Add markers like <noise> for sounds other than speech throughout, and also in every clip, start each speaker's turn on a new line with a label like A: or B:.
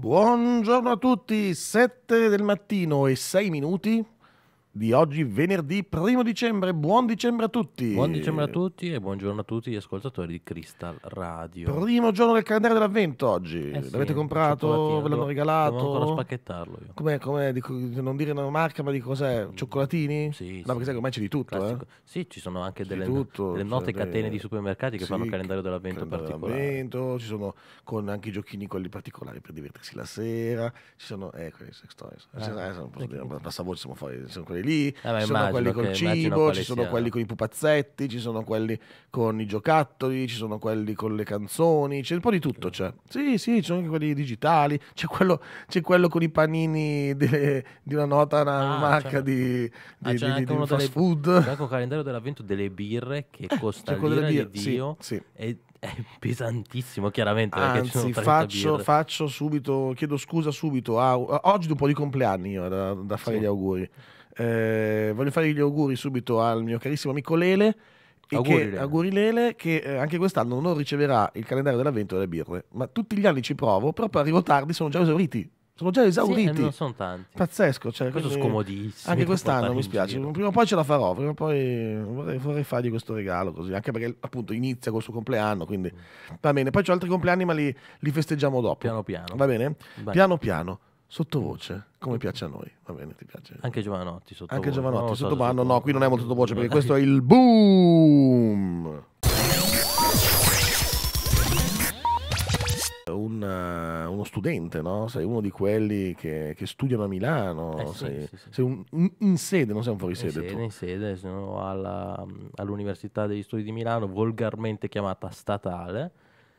A: Buongiorno a tutti, 7 del mattino e 6 minuti di oggi, venerdì 1 dicembre. Buon dicembre a tutti. Buon dicembre a
B: tutti e buongiorno a tutti gli ascoltatori di Crystal Radio. Primo
A: giorno del calendario dell'avvento oggi. Eh sì, L'avete comprato? Ve l'hanno regalato? Devo ancora
B: spacchettarlo io.
A: Com'è, com'è? Dico, non dire una marca, ma di cos'è? Mm. Cioccolatini? Sì. No, sì. perché sai com'è c'è di tutto, eh?
B: Sì, ci sono anche delle, tutto, delle note catene di supermercati che sì, fanno il calendario dell'avvento calendario
A: particolare. Ci sono con anche i giochini quelli particolari per divertirsi la sera. Ci sono... Ecco, eh, queste storie. Eh, eh, eh, passavo, siamo fuori, sono quelli lì, ah, ci sono quelli col cibo, ci sono sia, quelli con i pupazzetti, ci sono quelli con i giocattoli, ci sono quelli con le canzoni, c'è un po' di tutto. C'è. Sì, sì, ci sono anche quelli digitali, c'è quello, c'è quello con i panini delle, di una nota, una ah, marca di, ah, di, di, di fast delle, food. C'è
B: un calendario dell'avvento delle birre che eh, costa cioè l'ira birre, di Dio. Sì, sì. E è pesantissimo, chiaramente. Anzi, faccio,
A: faccio, subito, chiedo scusa subito. A, a, oggi dopo un di compleanni io, da, da fare sì. gli auguri. Eh, voglio fare gli auguri subito al mio carissimo amico Lele. Auguri, che, Lele. auguri Lele, che eh, anche quest'anno non riceverà il calendario dell'avvento delle birre. Ma tutti gli anni ci provo, però poi arrivo tardi, sono già esauriti. Sono già eh, esauriti. Sì, non sono tanti. Pazzesco. Cioè, questo è scomodissimo. Anche quest'anno mi spiace. Prima o poi ce la farò. Prima o poi vorrei, vorrei fargli questo regalo. Così. Anche perché appunto inizia col suo compleanno. Quindi mm. va bene. Poi ho altri compleanni, ma li, li festeggiamo dopo. Piano piano. Va bene? Vai. Piano piano. Sottovoce, come piace a noi,
B: va bene, ti piace. Anche Giovanotti sottovoce. Anche Giovanotti no, sottovoce,
A: no, qui non è molto sottovoce perché questo è il <laughs> boom. Un, eh, uno studente, no? sei uno di quelli
B: che, che studiano a Milano, eh sì, sei, sì, sì. sei un, in, in, sede, non sei un fuori In sede, in sede sono alla, all'Università degli Studi di Milano, volgarmente chiamata statale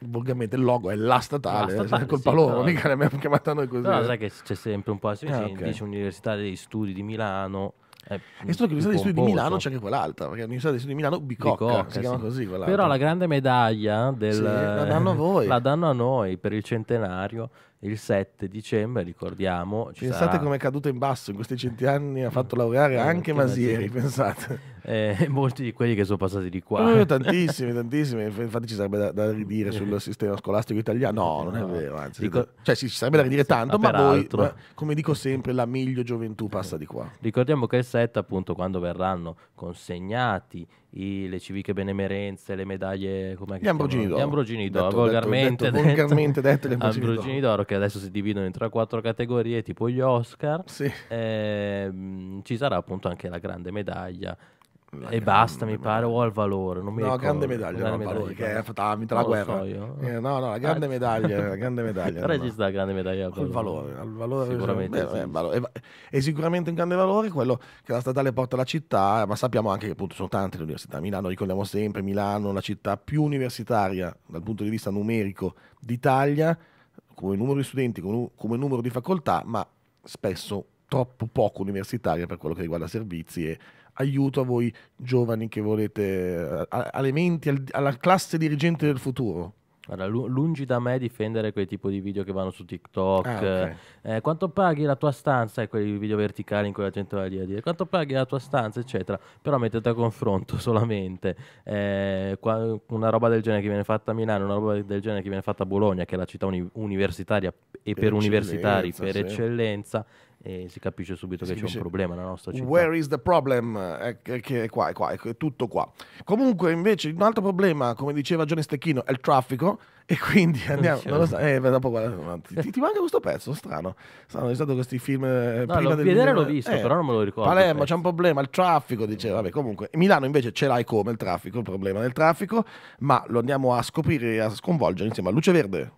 B: volgamente il logo è la statale, la statale è <laughs> colpa sì, loro, mica però... l'abbiamo chiamata noi così. No, eh. sai che c'è sempre un po' di ah, eh, okay. dice Università degli Studi di Milano. È e solo che l'Università degli Studi di Milano c'è anche quell'altra, perché l'Università degli Studi di Milano Bicocca, Bicocca si chiama sì. così quell'altra. Però la grande medaglia del, sì, la danno a voi. La danno a noi per il centenario il 7 dicembre, ricordiamo. Ci pensate sarà...
A: come è caduto in basso in questi centi anni, ha fatto laureare eh, anche, anche Masieri, Masieri, pensate
B: eh, <laughs> molti di quelli che sono passati di qua. No, eh, <laughs> tantissimi,
A: tantissimi. Infatti ci sarebbe da, da, ridire eh. sul sistema scolastico italiano. No, non è vero. Anzi, Dico...
B: cioè, sì, ci sarebbe da ridire
A: tanto, ma, ah, ma voi, ma, come dico sempre, la meglio gioventù passa di qua.
B: Ricordiamo che il set, appunto, quando verranno consegnati i, le civiche benemerenze, le medaglie gli ambrogini d'oro, gli ambrogini d'oro detto, volgarmente, detto, detto, volgarmente detto gli ambrogini, d'oro. d'oro. che adesso si dividono in 3 quattro categorie tipo gli Oscar sì. eh, ci sarà appunto anche la grande medaglia la e basta, mi pare, o al valore. Non mi no, ricordo. grande medaglia, grande no, medaglia, che è fatta a metà guerra. So eh, no, no, la grande eh, medaglia, la <laughs> grande medaglia. Però esiste la grande medaglia al valore. valore. Al valore sicuramente. Beh,
A: valore. E eh, sicuramente un grande valore quello che la statale porta alla città, ma sappiamo anche che appunto sono tante le università. Milano, ricordiamo sempre, Milano, la città più universitaria dal punto di vista numerico d'Italia, come numero di studenti, come numero di facoltà, ma spesso troppo poco universitaria per quello che riguarda servizi e aiuto a voi giovani che volete, eh, alle menti, alla classe dirigente del futuro?
B: Guarda, lungi da me difendere quei tipi di video che vanno su TikTok. Ah, okay. eh, quanto paghi la tua stanza? E eh, quei video verticali in cui la gente va lì a dire quanto paghi la tua stanza, eccetera. Però mettete a confronto <laughs> solamente eh, una roba del genere che viene fatta a Milano, una roba del genere che viene fatta a Bologna, che è la città uni universitaria e per, per universitari per sì. eccellenza, e si capisce subito si che capisce. c'è un problema nella nostra città.
A: Where is the problem? È, è, è, qua, è qua, è tutto qua. Comunque invece un altro problema, come diceva Gianni Stecchino, è il traffico e quindi <laughs> andiamo... Non non so, eh, dopo, guarda, <laughs> ti, ti, manca questo pezzo, strano. Sono c'è stato questi film... Eh, no, prima del vedere l'ho visto, eh, però non me lo
B: ricordo. Palermo c'è
A: un problema, il traffico, diceva. Vabbè, comunque, Milano invece ce l'hai come il traffico, il problema del traffico, ma lo andiamo a scoprire e a sconvolgere insieme a Luce Verde.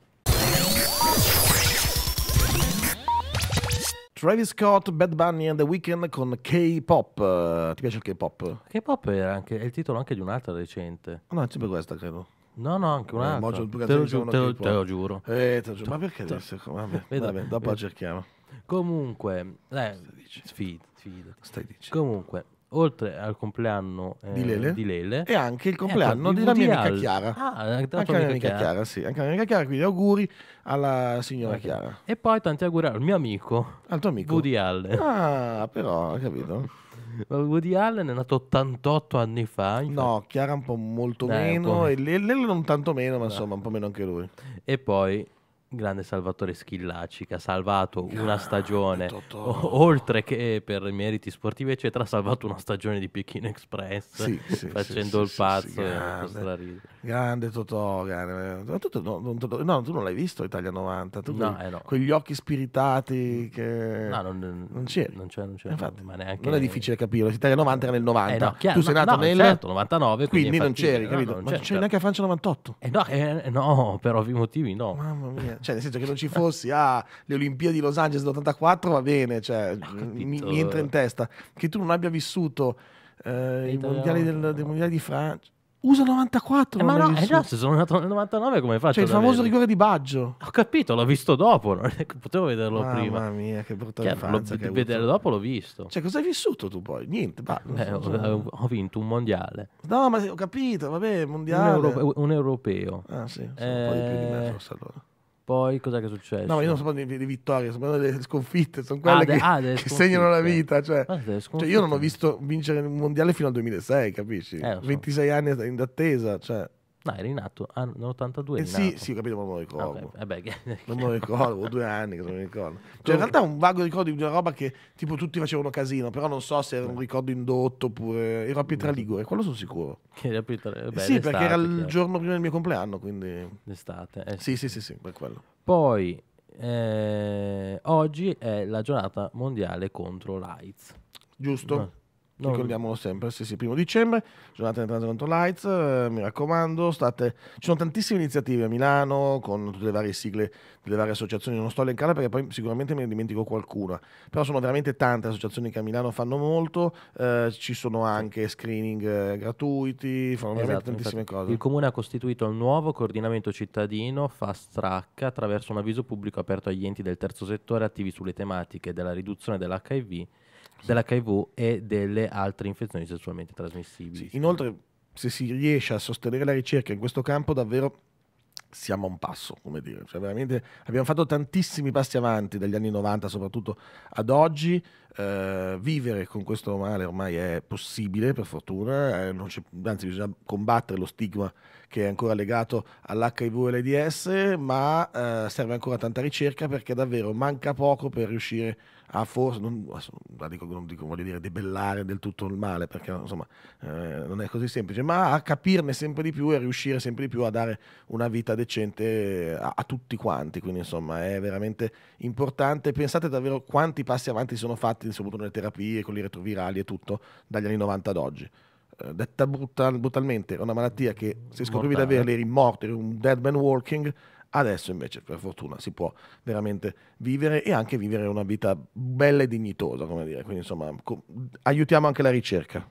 A: Travis Scott, Bad Bunny and The Weeknd con K-pop. Eh, ti piace il
B: K-pop? K-pop era anche, è il titolo anche di un'altra recente. Oh, no, è sempre questa, credo. No, no, anche eh, un'altra. Eh, te, te, lo giuro, te, lo, te lo giuro. Eh, te lo giuro. Ma perché adesso? Vabbè, <laughs> vabbè, dopo la cerchiamo. Comunque, eh, sfid, sfidati. Comunque, oltre al compleanno eh, di, Lele. di, Lele. e anche il compleanno ecco, di della mia amica Chiara. Ah, anche la mia amica Chiara. Chiara, sì. Anche la mia amica Chiara, quindi auguri alla signora okay. Chiara. E poi tanti auguri al mio amico. Al tuo amico? Woody Allen. Ah, però, hai capito? Woody Allen è nato 88 anni fa. Infatti. No, Chiara un po' molto Dai, meno, po e Lele non tanto meno, ma insomma un po' meno anche lui. E poi grande Salvatore Schillacci che ha salvato una stagione o- oltre che per meriti sportivi eccetera ha salvato una stagione di Pechino Express sì, sì, facendo sì, il pazzo grande,
A: grande, Totò grande. Ma tu, no, no, tu, non l'hai visto Italia 90 tu no, quel, eh no. con gli occhi spiritati che no, non, non c'era non, c'era, non, c'era, infatti, ma neanche... non è difficile capirlo Italia 90 era nel 90 eh no, chiaro, tu sei nato nel certo, 99 quindi, quindi non c'eri capito non c'era. ma c'eri certo. neanche
B: a Francia 98 eh no, eh, no per ovvi motivi no mamma
A: mia cioè, nel senso che non ci fossi, ah, le Olimpiadi di Los Angeles dell'84 va bene, cioè, mi, mi, entra in testa. Che tu non abbia vissuto eh, i mondiali, del, dei mondiali di Francia. Usa 94. Eh, ma no, eh no, se
B: sono nato nel 99 come faccio? C'è cioè, il famoso
A: rigore di Baggio.
B: Ho capito, l'ho visto dopo, potevo vederlo ah, prima. Mamma mia, che brutta che, infanzia lo, che Vedere dopo l'ho visto. Cioè, cosa hai
A: vissuto tu poi? Niente, bah,
B: eh, ho, ho, vinto un mondiale.
A: No, ma ho capito, vabbè, mondiale. Un, europeo.
B: Un europeo. Ah sì, sono eh... un po' di più di me eh, forse allora. Poi cosa è successo? No, ma io non so
A: parlando di vittorie, sono delle sconfitte, sono ah, quelle ah, de- che, ah, che segnano la vita. Cioè, ah, cioè, io non ho visto vincere il mondiale fino al 2006, capisci? Eh, so. 26 anni in attesa, cioè. No, eri nato ah,
B: nell'82. Eh sì,
A: sì, ho capito, ma non lo ricordo. Ah, beh, beh, non lo ricordo, ho due anni che non mi ricordo. Cioè, in realtà è un vago ricordo di una roba che tipo tutti facevano casino, però non so se era un ricordo indotto oppure... Ero a Pietra Ligure, quello sono sicuro.
B: Che era Pietra... Eh, beh, sì, perché era il cioè.
A: giorno prima del mio compleanno, quindi...
B: L'estate. Eh, sì, sì, sì, sì, per quello. Poi, eh, oggi è la giornata mondiale contro l'AIDS. Giusto. No. No. Ricordiamolo sempre,
A: sì sì, primo dicembre, giornata del Transatlantico Lights, eh, mi raccomando, state... ci sono tantissime iniziative a Milano con tutte le varie sigle delle varie associazioni, non sto a elencare perché poi sicuramente me ne dimentico qualcuna, però sono veramente tante associazioni che a Milano fanno molto, eh, ci sono anche screening eh, gratuiti, fanno esatto, tantissime infatti, cose. Il
B: comune ha costituito il nuovo coordinamento cittadino Fast Track attraverso un avviso pubblico aperto agli enti del terzo settore attivi sulle tematiche della riduzione dell'HIV dell'HIV e delle altre infezioni sessualmente trasmissibili. Sì, inoltre,
A: se si riesce a sostenere la ricerca in questo campo, davvero siamo a un passo, come dire. Cioè, veramente abbiamo fatto tantissimi passi avanti dagli anni 90, soprattutto ad oggi. Eh, vivere con questo male ormai è possibile, per fortuna, eh, anzi bisogna combattere lo stigma che è ancora legato all'HIV e all'AIDS, ma eh, serve ancora tanta ricerca perché davvero manca poco per riuscire a a ah, forza, non, non, dico, non dico, voglio dire debellare del tutto il male, perché insomma eh, non è così semplice, ma a capirne sempre di più e riuscire sempre di più a dare una vita decente a, a tutti quanti, quindi insomma è veramente importante. Pensate davvero quanti passi avanti sono fatti, soprattutto nelle terapie, con i retrovirali e tutto, dagli anni 90 ad oggi eh, detta brutal, brutalmente, è una malattia che se scoprivi di averla eri morto, eri un dead man walking, Adesso invece, per fortuna, si può veramente vivere e anche vivere una vita bella e dignitosa, come dire. Quindi, insomma, aiutiamo anche la ricerca.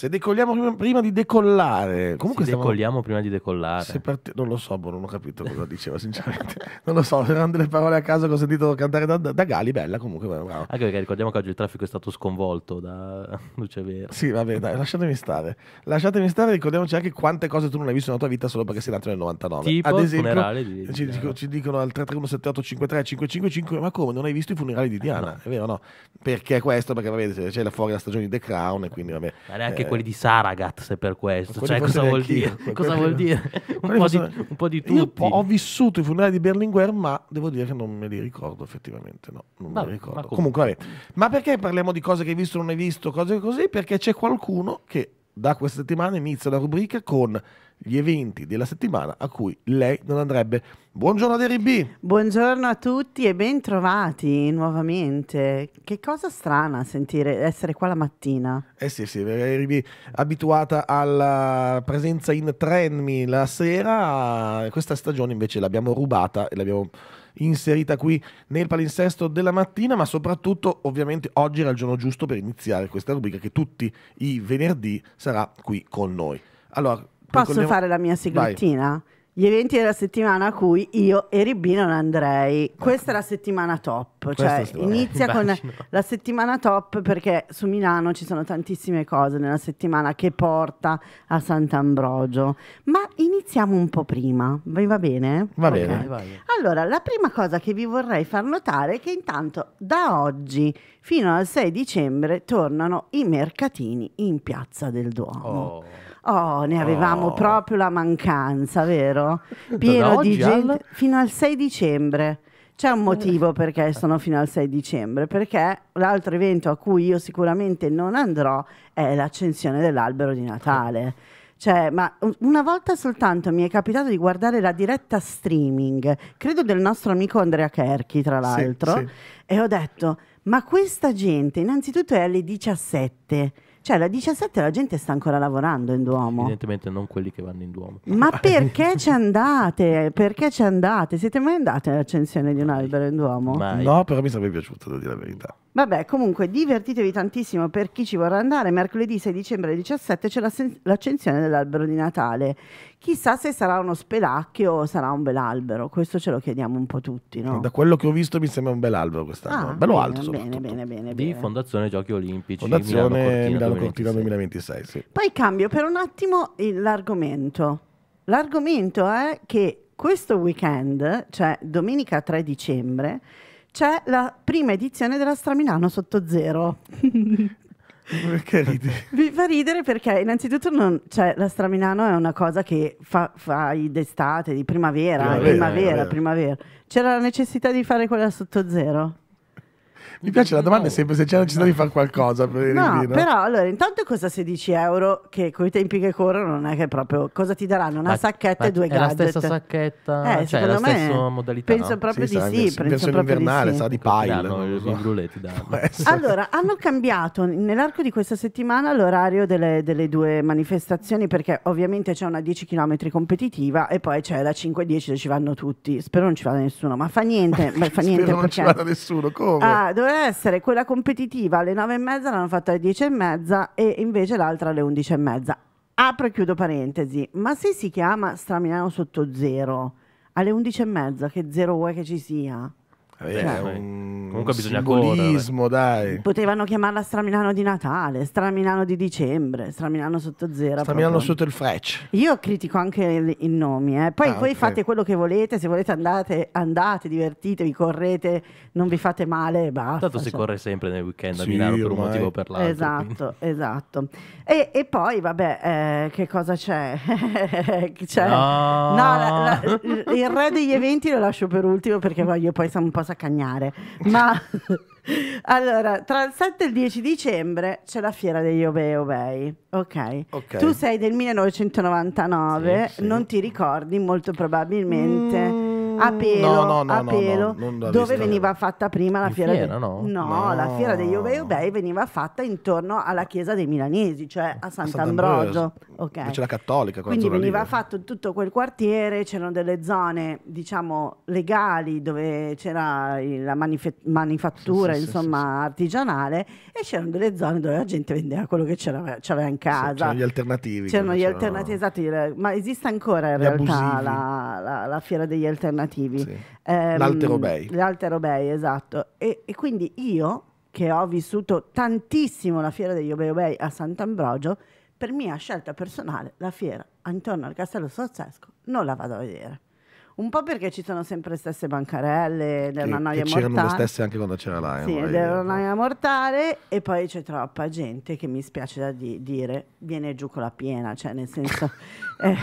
A: Se decolliamo prima, prima di decollare. Comunque se stiamo... decolliamo prima di decollare. Te... Non lo so, non ho capito cosa diceva, sinceramente. <laughs> non lo so, erano delle parole a caso che ho sentito cantare da, da Gali, bella comunque. Bravo.
B: Anche perché ricordiamo che oggi il traffico è stato sconvolto da <laughs> luce vera. Sì, vabbè, dai, lasciatemi stare.
A: Lasciatemi stare, ricordiamoci anche quante cose tu non hai visto nella tua vita solo perché sei nato nel 99. Tipo Ad esempio, di... ci, dico, ci, dicono al 33178535555, ma come non hai visto i funerali di eh, Diana? no. È vero, no? Perché questo? Perché vabbè, c'è fuori la stagione di The Crown e quindi vabbè. Ma neanche eh, quelli di Saragat se
B: per questo. Cioè, cosa vuol dire? Cosa vuol dire? Un, po di, un, po di, tutto. ho
A: vissuto i funerali di Berlinguer, ma devo dire che non me li ricordo effettivamente. No, non vabbè, me li ricordo. Ma comunque, vabbè. Ma perché parliamo di cose che hai visto non hai visto, cose così? Perché c'è qualcuno che da questa settimana inizia la rubrica con gli eventi della settimana a cui lei non andrebbe.
C: Buongiorno DRB. Buongiorno a tutti e bentrovati nuovamente. Che cosa strana sentire essere qua la mattina. Eh sì, sì, DRB abituata
A: alla presenza in Trenmi la sera, questa stagione invece l'abbiamo rubata e l'abbiamo inserita qui nel palinsesto della mattina, ma soprattutto ovviamente oggi era il giorno giusto per iniziare questa rubrica che tutti i venerdì sarà qui con noi. Allora, Posso fare la mia segretina?
C: Vai. Gli eventi della settimana a cui io e Ribì non andrei. Ecco. Questa è la settimana top, cioè Questo inizia con immagino. la settimana top perché su Milano ci sono tantissime cose nella settimana che porta a Sant'Ambrogio. Ma iniziamo un po' prima, vi va bene? Va okay. bene. Allora, la prima cosa che vi vorrei far notare è che intanto da oggi fino al 6 dicembre tornano i mercatini in Piazza del Duomo. Oh. Oh, ne avevamo oh. proprio la mancanza, vero? <laughs> Pieno di gente al... fino al 6 dicembre. C'è un motivo perché sono fino al 6 dicembre, perché l'altro evento a cui io sicuramente non andrò è l'accensione dell'albero di Natale. Cioè, ma una volta soltanto mi è capitato di guardare la diretta streaming, credo del nostro amico Andrea Kerchi, tra l'altro, sì, sì. e ho detto, ma questa gente innanzitutto è alle 17 cioè, alle 17 la gente sta ancora lavorando in Duomo.
B: Evidentemente non quelli che vanno in Duomo.
C: Ma <laughs> perché ci andate? Perché ci andate? Siete mai andati all'accensione di un albero in Duomo? Mai. No,
B: però mi sarebbe piaciuto, devo dire la verità.
C: Vabbè, comunque divertitevi tantissimo per chi ci vorrà andare. Mercoledì 6 dicembre alle 17 c'è l'accensione dell'albero di Natale. Chissà se sarà uno spelacchio o sarà un bel albero. Questo ce lo chiediamo un po' tutti. No? Da
A: quello che ho visto mi sembra un bel albero quest'anno. Ah, Bello bene, alto.
C: Bene, bene, bene, Di
B: Fondazione Giochi Olimpici. Fondazione Milano Cortina, 2026. 2026 sì.
C: Poi cambio per un attimo l'argomento. L'argomento è che questo weekend, cioè domenica 3 dicembre, c'è la prima edizione della Stramilano sotto zero. <laughs> Perché ridi? Mi fa ridere perché innanzitutto non, cioè, la Stramilano è una cosa che fa, fai d'estate, di primavera, primavera, primavera, eh, primavera. C'era la necessità di fare quella sotto zero?
A: Mi piace la domanda, no. sempre se c'è la necessità di fare qualcosa per il no, Però
C: allora, intanto cosa 16 euro che con i tempi che corrono non è che proprio cosa ti daranno? Una ma, sacchetta ma e due gadget. la stessa sacchetta,
A: eh, cioè, secondo la me
B: stessa modalità. Penso proprio sì, di sì, penso, penso invernale, di sì. sa di pile, no, no, so. Allora,
C: hanno cambiato nell'arco di questa settimana l'orario delle, delle due manifestazioni perché ovviamente c'è una 10 km competitiva e poi c'è la 5 e 10 dove ci vanno tutti. Spero non ci vada nessuno, ma fa niente, ma <laughs> fa niente Spero perché non ci vada nessuno, come? Ah, doveva essere quella competitiva alle 9 e mezza, l'hanno fatta alle 10 e mezza e invece l'altra alle 11 e mezza. Apro e chiudo parentesi, ma se si chiama Stramiano sotto zero alle 11 e mezza, che zero vuoi che ci sia? Vabbè, cioè, un...
A: Comunque bisogna correre. dai.
C: Potevano chiamarla Stramilano di Natale, Stramilano di dicembre, Stramilano sotto zero. Stramilano proprio. sotto il Frecce. Io critico anche i nomi, eh. poi, ah, poi okay. fate quello che volete, se volete andate, andate, divertitevi, correte, non vi fate male e basta. Tanto si cioè. corre
B: sempre nel weekend a sì, Milano per ormai. un motivo o per l'altro. Esatto,
C: quindi. esatto. E, e, poi, vabbè, eh, che cosa c'è? <laughs> c'è. no, no la, la, il re degli eventi lo lascio per ultimo perché voglio poi sono un po' cosa cagnare, ma <laughs> allora, tra il 7 e il 10 dicembre c'è la fiera degli Obei Obei, ok? Tu sei del 1999, sì, sì. non ti ricordi molto probabilmente. Mm a mm. pelo, no, no, a pelo dove veniva fatta prima la fiera, fiera de... no? no? la fiera degli Ovei Obei veniva fatta intorno alla chiesa dei Milanesi, cioè a Sant'Ambrogio. Okay. C'è
A: cattolica. Quindi veniva libera. Eh.
C: fatto tutto quel quartiere, c'erano delle zone, diciamo, legali dove c'era la manife- manifattura, sì, sì, insomma, sì, artigianale e c'erano delle zone dove la gente vendeva quello che c'era, c'era in casa. c'erano gli
A: alternativi. C'erano gli alternativi,
C: esatto, ma esiste ancora in realtà la, la, la fiera degli alternativi alternativi. Sì. Ehm, L'Altero Bay. esatto. E, e, quindi io, che ho vissuto tantissimo la fiera degli Obeo Bay a Sant'Ambrogio, per mia scelta personale la fiera intorno al Castello Sozzesco non la vado a vedere un po' perché ci sono sempre le stesse bancarelle, ed una noia mortale. C'erano le stesse
A: anche quando c'era l'AIMA. Sì, ed è una
C: noia mortale e poi c'è troppa gente che mi spiace da di- dire, viene giù con la piena, cioè nel senso <laughs> eh,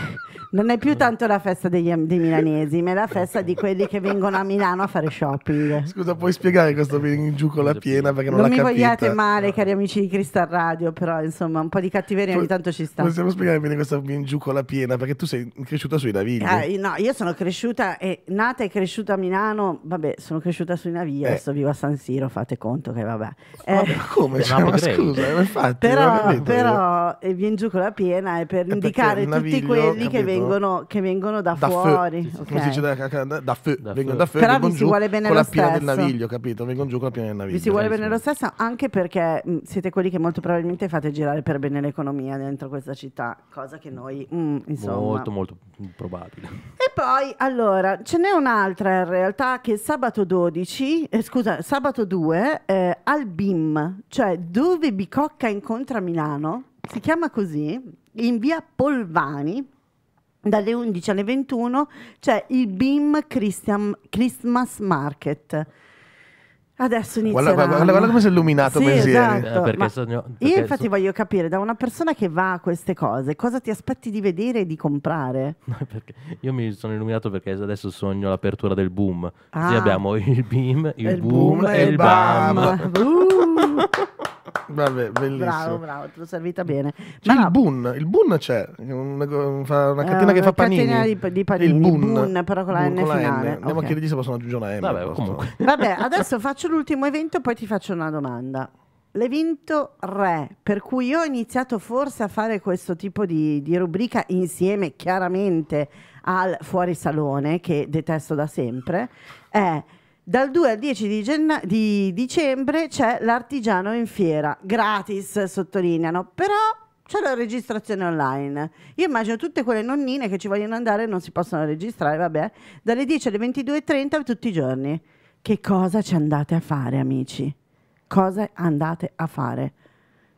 C: non è più tanto la festa degli, dei milanesi, ma è la festa di quelli che vengono a Milano a fare shopping.
A: Scusa, puoi spiegare questo eh, vieni giù con la piena perché non, non l'ha capita? Non mi vogliate male,
C: ah. cari amici di Cristal Radio, però insomma un po' di cattiveria ogni tanto ci sta. Possiamo spiegare
A: bene questo vieni giù con la piena perché tu sei cresciuta sui Navigli. Ah, eh,
C: no, io sono cresciuta cresciuta, è nata e cresciuta a Milano, vabbè, sono cresciuta su una via, eh. adesso vivo a San Siro, fate conto che vabbè. Eh,
A: <laughs> come? Cioè, ma scusa, infatti, però, però
C: eh, giù con la piena è per è eh, indicare tutti quelli che vengono, che vengono, da, da fuori. Feu, sì, okay. Come si dice
A: da, da, da feu, da vengono da feu, però vi si vuole bene lo stesso. Con la piena del naviglio, capito? Vengono giù con la piena del naviglio. Vi si vuole bene lo
C: stesso anche perché mh, mm, siete quelli che molto probabilmente fate girare per bene l'economia dentro questa città, cosa che noi, mh, mm, insomma... Molto, molto probabile. E poi allora, ce n'è un'altra in realtà che sabato 12, eh, scusa, sabato 2 eh, al BIM, cioè dove Bicocca incontra Milano, si chiama così, in via Polvani, dalle 11 alle 21 c'è il BIM Christmas Market Adesso inizia.
A: Guarda, guarda, guarda come si è illuminato
B: sì, Esatto. Eh, perché sogno, perché io infatti so...
C: voglio capire da una persona che va a queste cose cosa ti aspetti di vedere e di comprare.
B: io mi sono illuminato perché adesso sogno l'apertura del boom. Ah. Così abbiamo il beam, il, il boom, boom, e il bam.
C: bam. <laughs> Uh. Vabbè, bellissimo. Bravo, bravo, te l'ho servita bene. C'è Ma il no. Boon, il Boon c'è,
A: una, una, eh, una catena eh, che fa panini. Catena di, di panini, il Boon, boon però con la boon, N con finale. La N. Andiamo okay. a chiedergli se possono aggiungere una M. Vabbè, comunque. <laughs>
C: Vabbè, adesso faccio l'ultimo evento e poi ti faccio una domanda. L'evento re, per cui io ho iniziato forse a fare questo tipo di, di rubrica insieme chiaramente al fuorisalone, che detesto da sempre, è dal 2 al 10 di, genna- di dicembre c'è l'artigiano in fiera, gratis sottolineano, però c'è la registrazione online. Io immagino tutte quelle nonnine che ci vogliono andare e non si possono registrare, vabbè, dalle 10 alle 22.30 tutti i giorni. Che cosa ci andate a fare, amici? Cosa andate a fare?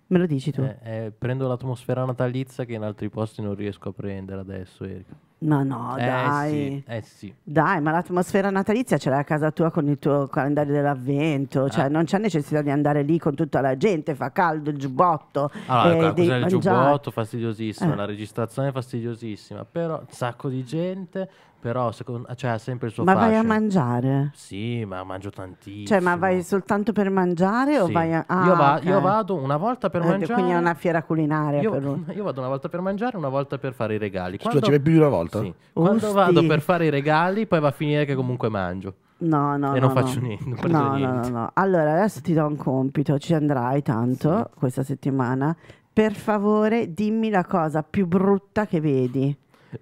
C: Me lo dici tu? Eh,
B: eh, prendo l'atmosfera natalizia che in altri posti non riesco a prendere adesso, Erika. Ma no, eh dai. Sì, eh sì.
C: Dai, ma l'atmosfera natalizia ce l'hai a casa tua con il tuo calendario dell'avvento, ah. cioè ah. non c'è necessità di andare lì con tutta la gente, fa caldo il giubbotto. Allora, ah, eh, cos'è il giubbotto
B: fastidiosissimo, eh. la registrazione è fastidiosissima, però un sacco di gente, però secondo, cioè, ha sempre il suo Ma fascio. vai a mangiare? Sì, ma mangio tantissimo. Cioè, ma
C: vai soltanto per mangiare sì. o vai a... Ah, io, va, okay. io, vado una volta per eh, mangiare. Quindi è una fiera culinaria. Io, <laughs>
B: io, vado una volta per mangiare, una volta per fare i regali. Scusa, Quando... ci vai più di una volta? pronto. Sì. Quando Usti. vado per fare i regali, poi va a finire che comunque mangio.
C: No, no. E no, non faccio no. niente. Non no, no, no, Allora, adesso ti do un compito, ci andrai tanto sì. questa settimana. Per favore, dimmi la cosa più brutta che vedi.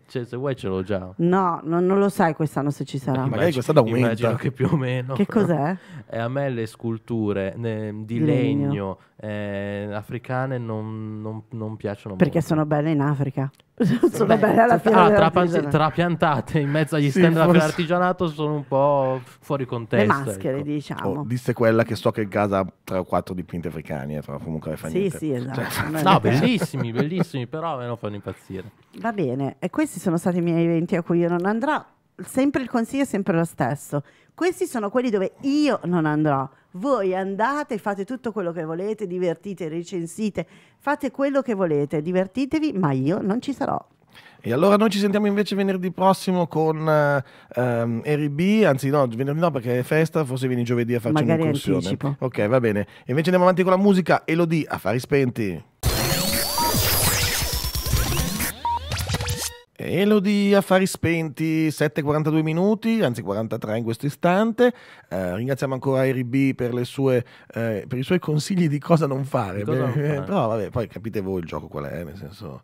B: Cioè, se vuoi ce l'ho già.
C: No, no non lo sai quest'anno se ci eh, sarà. Immagino, Magari quest'anno aumenta. Immagino
B: che più o meno. Che cos'è? <laughs> Eh, a me le sculture ne, ehm, di, di legno. legno eh, africane non, non, non piacciono Perché
C: molto. sono belle in Africa. <laughs> sono Beh, belle alla fine. Ah, trapan- trapiantate in mezzo agli stand forse...
B: dell'artigianato sono un po' fuori contesto. Le maschere, ecco. diciamo. Oh,
A: disse quella che so che casa ha tre o quattro dipinti africani, eh, però comunque fa sì, niente. Sì, cioè, esatto. Cioè, <laughs> no, bellissimi,
B: bellissimi, però a me lo fanno impazzire.
C: Va bene, e questi sono stati i miei eventi a cui io non andrò sempre il consiglio è sempre lo stesso. Questi sono quelli dove io non andrò. Voi andate, fate tutto quello che volete, divertite, recensite, fate quello che volete, divertitevi, ma io non ci sarò.
A: E allora noi ci sentiamo invece venerdì prossimo con um, eh, ehm, RB, anzi no, venerdì no perché è festa, forse vieni giovedì a farci Magari un'incursione. Anticipo. Ok, va bene. E invece andiamo avanti con la musica, Elodie Affari spenti. Elodie Affari Spenti, 7,42 minuti, anzi 43 in questo istante. Eh, ringraziamo ancora Eri B per, sue, eh, per, i suoi consigli di cosa non fare. Cosa non fare. Però vabbè, poi capite voi il gioco qual è, nel senso...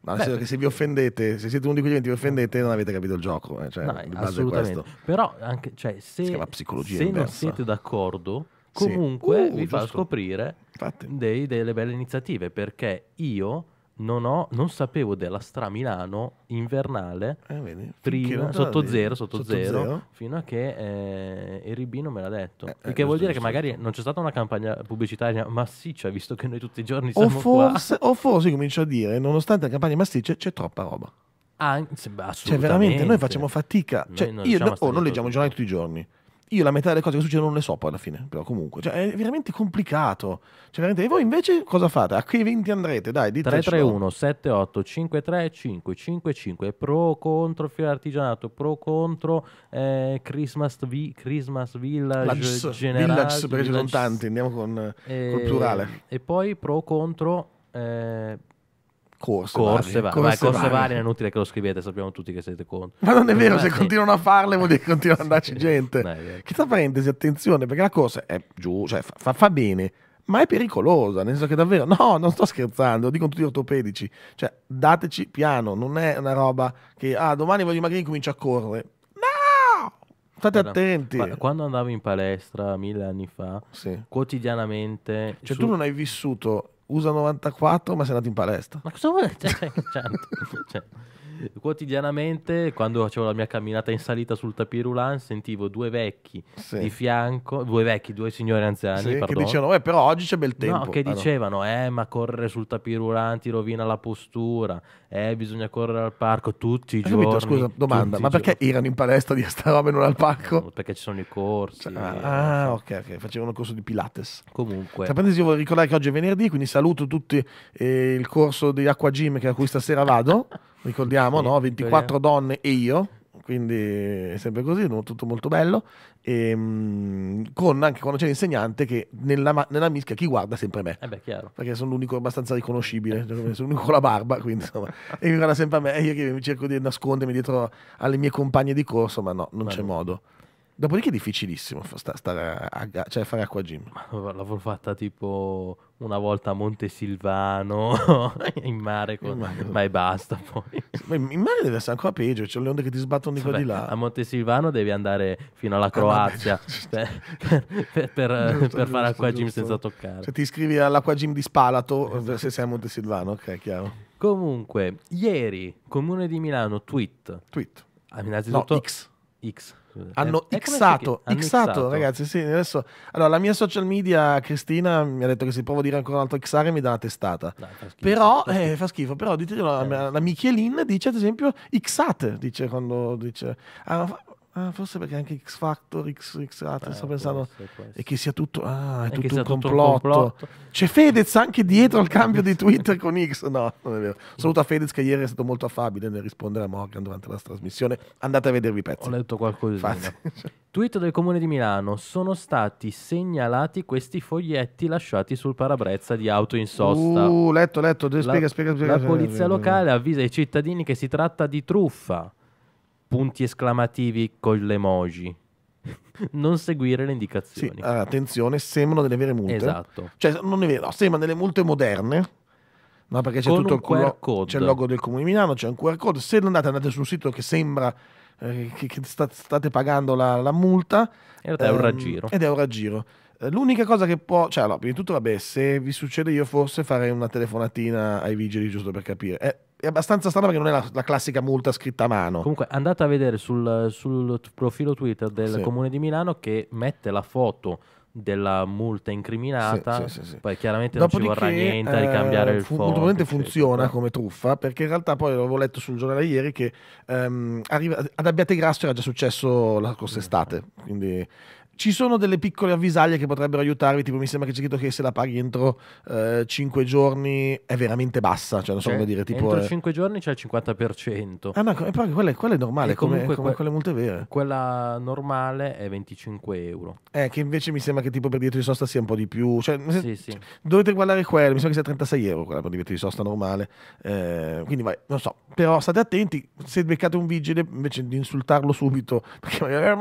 A: No, Beh, che se vi offendete, se siete uno di quegli eventi vi offendete, non avete capito il gioco. Eh, cioè, no, assolutamente.
B: Però anche, cioè, se, se non siete d'accordo, comunque sì. uh, vi giusto. fa scoprire dei, delle belle iniziative perché io non, ho, non sapevo della stra Milano invernale eh, vedi, prima, sotto zero, sotto, sotto zero, zero, fino a che eh, Eribino me l'ha detto. Eh, il eh, che vuol dire che magari non c'è stata una campagna pubblicitaria massiccia, visto che noi tutti i giorni siamo o
A: forse, qua. O forse comincio a dire, nonostante la campagna massiccia, c'è troppa roba.
B: Anzi, beh, cioè, veramente, noi
A: facciamo fatica. Cioè, non io, oh, non leggiamo i giornali tutti i giorni io la metà delle cose che succedono non le so poi alla fine, però comunque, cioè, è veramente complicato.
B: Cioè, veramente, e voi invece cosa fate? A che eventi andrete? Dai, diteci. 331 78 53 555 pro contro Fiore Artigianato, pro contro eh, Christmas, vi, Christmas Village Lags, generale. Village, perché ci sono tanti,
A: andiamo con
B: eh, col plurale. E poi pro contro eh, Corse, corse, varie. corse, corse varie. varie. è inutile che lo scrivete, sappiamo tutti che siete contro. Ma non è vero, eh, se sì. continuano a farle vuol dire che
A: continua ad andarci <laughs> gente. Dai, Chissà parentesi, attenzione, perché la corsa è giù, cioè fa, fa bene, ma è pericolosa, nel senso che davvero, no, non sto scherzando, lo dicono tutti gli ortopedici, cioè dateci piano, non è una roba che, ah, domani voglio magari comincio a correre. No!
B: State attenti. Quando andavo in palestra mille anni fa, sì. quotidianamente... Cioè su... tu non hai
A: vissuto usa 94 ma sei andato in palestra. Ma cosa vuoi? Cioè, certo.
B: <laughs> cioè, quotidianamente quando facevo la mia camminata in salita sul tapirulan sentivo due vecchi sì. di fianco, due vecchi, due signori anziani sì, che dicevano eh, però oggi c'è bel tempo. No, che dicevano eh ma correre sul tapirulan ti rovina la postura, eh, bisogna correre al parco tutti i giorni. Capito, scusa, domanda, ma perché
A: erano in palestra di sta roba e non al
B: parco? No, eh, perché ci sono i corsi. Cioè, eh, ah,
A: ah ok, ok, facevano il corso di Pilates. Comunque. Sapete, io vorrei ricordare che oggi è venerdì, quindi saluto tutti eh, il corso di Acqua Gym a cui stasera vado, ricordiamo, <laughs> sì, no? 24 donne e io quindi è sempre così, tutto molto bello, e, ehm, con anche quando c'è l'insegnante che nella, nella mischia chi guarda sempre me, eh beh, perché sono l'unico abbastanza riconoscibile, cioè, sono l'unico con la barba, quindi insomma, e mi guarda sempre a me, e io che cerco di nascondermi dietro alle mie compagne di corso, ma no, non ma c'è modo. Dopodiché è difficilissimo
B: stare a, a, cioè fare acqua gym. L'avevo fatta tipo una volta a Montesilvano, <laughs> in mare, con... in mare. ma è basta poi.
A: Ma in mare deve essere ancora peggio, c'è le onde che ti sbattono di qua di là.
B: A Montesilvano devi andare fino alla eh, Croazia <laughs> certo. cioè, per, per, per, giusto, per, fare acqua gym senza toccare. Se
C: cioè,
A: ti iscrivi all'acqua gym di Spalato, esatto. se sei a Montesilvano, ok, chiaro. Comunque,
B: ieri, Comune di Milano, tweet. Tweet. Ah, innanzitutto... No, X. X scusa. Eh, hanno eh, xato, hanno xato, ragazzi,
A: sì, adesso... Allora, la mia social media, Cristina, mi ha detto che se provo a dire ancora un altro xare mi dà una testata. No, fa schifo, però, fa <laughs> schifo. Eh, fa schifo però ditelo, eh. la, la Michelin dice ad esempio xate, dice quando dice... Ah, Ah, forse perché anche X Factor, X, X Factor, ah, sto eh, pensando, e che sia tutto, ah, è tutto, un, complotto. Tutto complotto. C'è Fedez anche dietro al cambio di Twitter con X, no, non è vero. Saluto a Fedez che ieri è stato molto affabile nel rispondere a Morgan durante la trasmissione, andate a vedervi i pezzi. Ho letto qualcosa.
B: <laughs> Tweet del Comune di Milano, sono stati segnalati questi foglietti lasciati sul parabrezza di auto in sosta. Uh,
A: letto, letto, spiega, la, spiega, spiega. La polizia locale
B: avvisa i cittadini che si tratta di truffa punti esclamativi con le emoji. <laughs> non seguire le indicazioni.
A: Sì, eh, attenzione, sembrano delle vere multe. Esatto. Cioè, non è vero, sembrano delle multe moderne. No, perché c'è tutto il QR code. C'è il logo del Comune di Milano, c'è un QR code. Se non andate, andate su un sito che sembra eh, che, sta, state pagando la, la multa. Ehm, è un ehm, raggiro. Ed è un raggiro. Eh, l'unica cosa che può, cioè, allora, prima di tutto, vabbè, se vi succede, io forse farei una telefonatina ai vigili giusto per capire. Eh, è abbastanza strano perché non è la, la,
B: classica multa scritta a mano. Comunque andate a vedere sul, sul profilo Twitter del sì. Comune di Milano che mette la foto della multa incriminata, sì, sì, sì, poi chiaramente Dopodiché, non ci vorrà niente a ricambiare eh, il fondo. Probabilmente
A: funziona eccetera. come truffa, perché in realtà poi l'avevo letto sul giornale ieri che ehm, arriva, ad Abbiate Grasso era già successo la scorsa mm. estate, quindi ci sono delle piccole avvisaglie che potrebbero aiutarvi, tipo mi sembra che c'è scritto che se la paghi entro eh, 5 giorni è veramente bassa, cioè non so okay. Cioè, come dire, tipo... Entro eh... 5
B: giorni c'è il 50%. Ah ma
A: però quella, quella è normale, come, come que- quelle multe vere.
B: Quella normale è 25 euro.
A: Eh, che invece mi sembra che tipo per dietro di sosta sia un po' di più, cioè, sì, se... sì. dovete guardare quella, mi sembra che sia 36 euro quella per dietro di sosta normale, eh, quindi vai, non so, però state attenti, se beccate un vigile invece di insultarlo subito, <laughs> perché eh,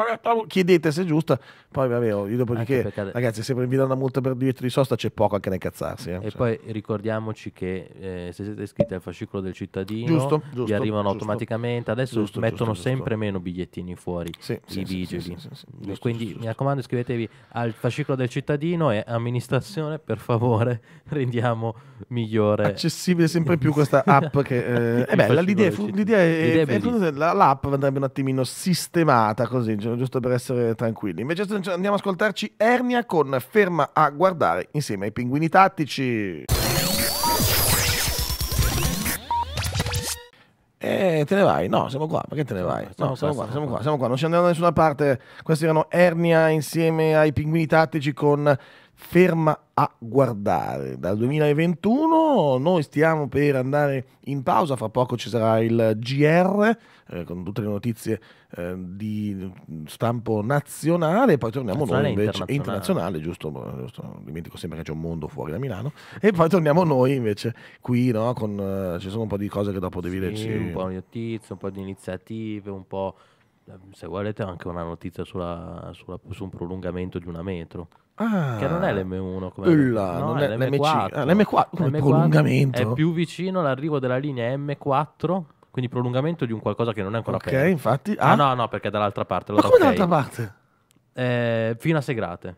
A: chiedete se è giusta poi vabbè, oh, io dopodiché, perché... ragazzi, se vi danno una multa per diritto di sosta c'è poco anche da incazzarsi. Eh? E cioè.
B: poi ricordiamoci che eh, se siete iscritti al fascicolo del cittadino, giusto, giusto, vi arrivano giusto. automaticamente. Adesso giusto, mettono sempre meno bigliettini fuori sì, i sì, vigili. Sì, Quindi mi raccomando, iscrivetevi al fascicolo del cittadino e amministrazione, per favore, <laughs> rendiamo migliore. Accessibile sempre più questa <laughs> app che... Eh, è eh bella, l'idea, fu, l'idea, è, l'idea
A: è, è, l'app andrebbe un attimino sistemata così, giusto per essere tranquilli. Invece andiamo ad ascoltarci Ernia con Ferma a guardare insieme ai pinguini tattici. E te ne vai? No, siamo qua, perché te ne vai? No, siamo qua, siamo qua, siamo qua, non ci andiamo da nessuna parte. Questi erano Ernia insieme ai pinguini tattici con ferma a guardare. Dal 2021 noi stiamo per andare in pausa, fra poco ci sarà il GR eh, con tutte le notizie eh, di stampo nazionale, poi torniamo nazionale noi invece internazionale, internazionale giusto, giusto, dimentico sempre che c'è un mondo fuori da Milano e poi torniamo noi invece qui, no, con, eh, ci sono un po' di cose che dopo
B: devi sì, leggerci. un po' di notizie, un po' di iniziative, un po' eh, se volete anche una notizia sulla, sulla, su un prolungamento di una metro. Ah, che non è l'M1 come Ulla, no, è l'M4. l'M4 come l'M4 prolungamento. È più vicino all'arrivo della linea M4 quindi prolungamento di un qualcosa che non è ancora aperto. Ok, infatti. Ah. ah, no, no, perché è dall'altra parte. Allora, Ma come okay. dall'altra parte? Eh, fino a Segrate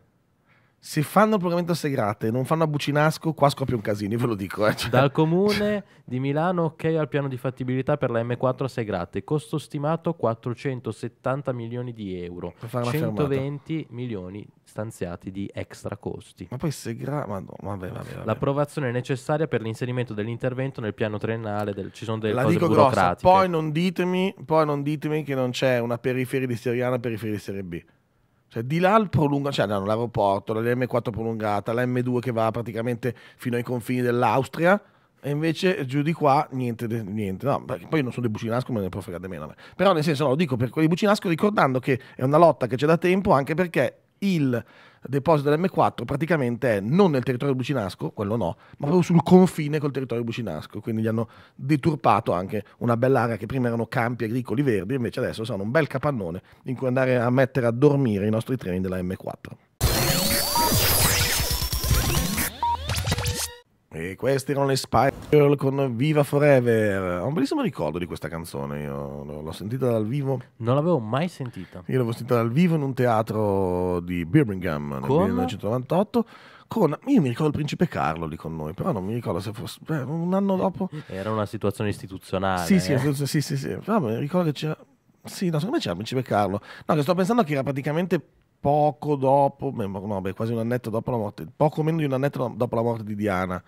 A: se fanno il programmento a Segrate e non
B: fanno a Bucinasco, qua scoppia un
A: casino, ve lo dico. Eh. Cioè. Dal
B: comune <laughs> di Milano, ok al piano di fattibilità per la M4 a Segrate, costo stimato 470 milioni di euro, 120 fermata. milioni stanziati di extra costi. Ma poi Segrate, ma no, vabbè, vabbè, vabbè. L'approvazione necessaria per l'inserimento dell'intervento nel piano triennale, del... ci sono delle la cose dico burocratiche. Grossa.
A: Poi non, ditemi, poi non ditemi che non c'è una periferia di Serie A e una periferia di Serie B. Cioè, di là il prolungamento, cioè hanno l'aeroporto, la M4 prolungata, la M2 che va praticamente fino ai confini dell'Austria, e invece giù di qua niente, niente. No, poi non sono di Bucinasco, me ne può fregare meno a me. Però nel senso, no, lo dico per quelli di Bucinasco ricordando che è una lotta che c'è da tempo anche perché il deposito dell'M4 praticamente è non nel territorio bucinasco, quello no, ma proprio sul confine col territorio bucinasco, quindi gli hanno deturpato anche una bella area che prima erano campi agricoli verdi, invece adesso sono un bel capannone in cui andare a mettere a dormire i nostri treni della M4. E queste erano le Spice Girl con Viva Forever. Ho un bellissimo ricordo di questa canzone. Io l'ho sentita dal vivo.
B: Non l'avevo mai sentita. Io
A: l'avevo sentita dal vivo in un teatro di Birmingham con? nel 1998. Con, io mi ricordo il principe Carlo lì con noi, però non mi ricordo se fosse beh, un anno dopo.
B: Era una situazione istituzionale. Sì, eh?
A: sì, sì, sì, sì, Però mi ricordo che c'era. Sì, no, secondo me c'era il principe Carlo. No, che sto pensando che era praticamente poco dopo, no, beh, quasi un annetto dopo la morte, poco meno di un annetto dopo la morte di Diana.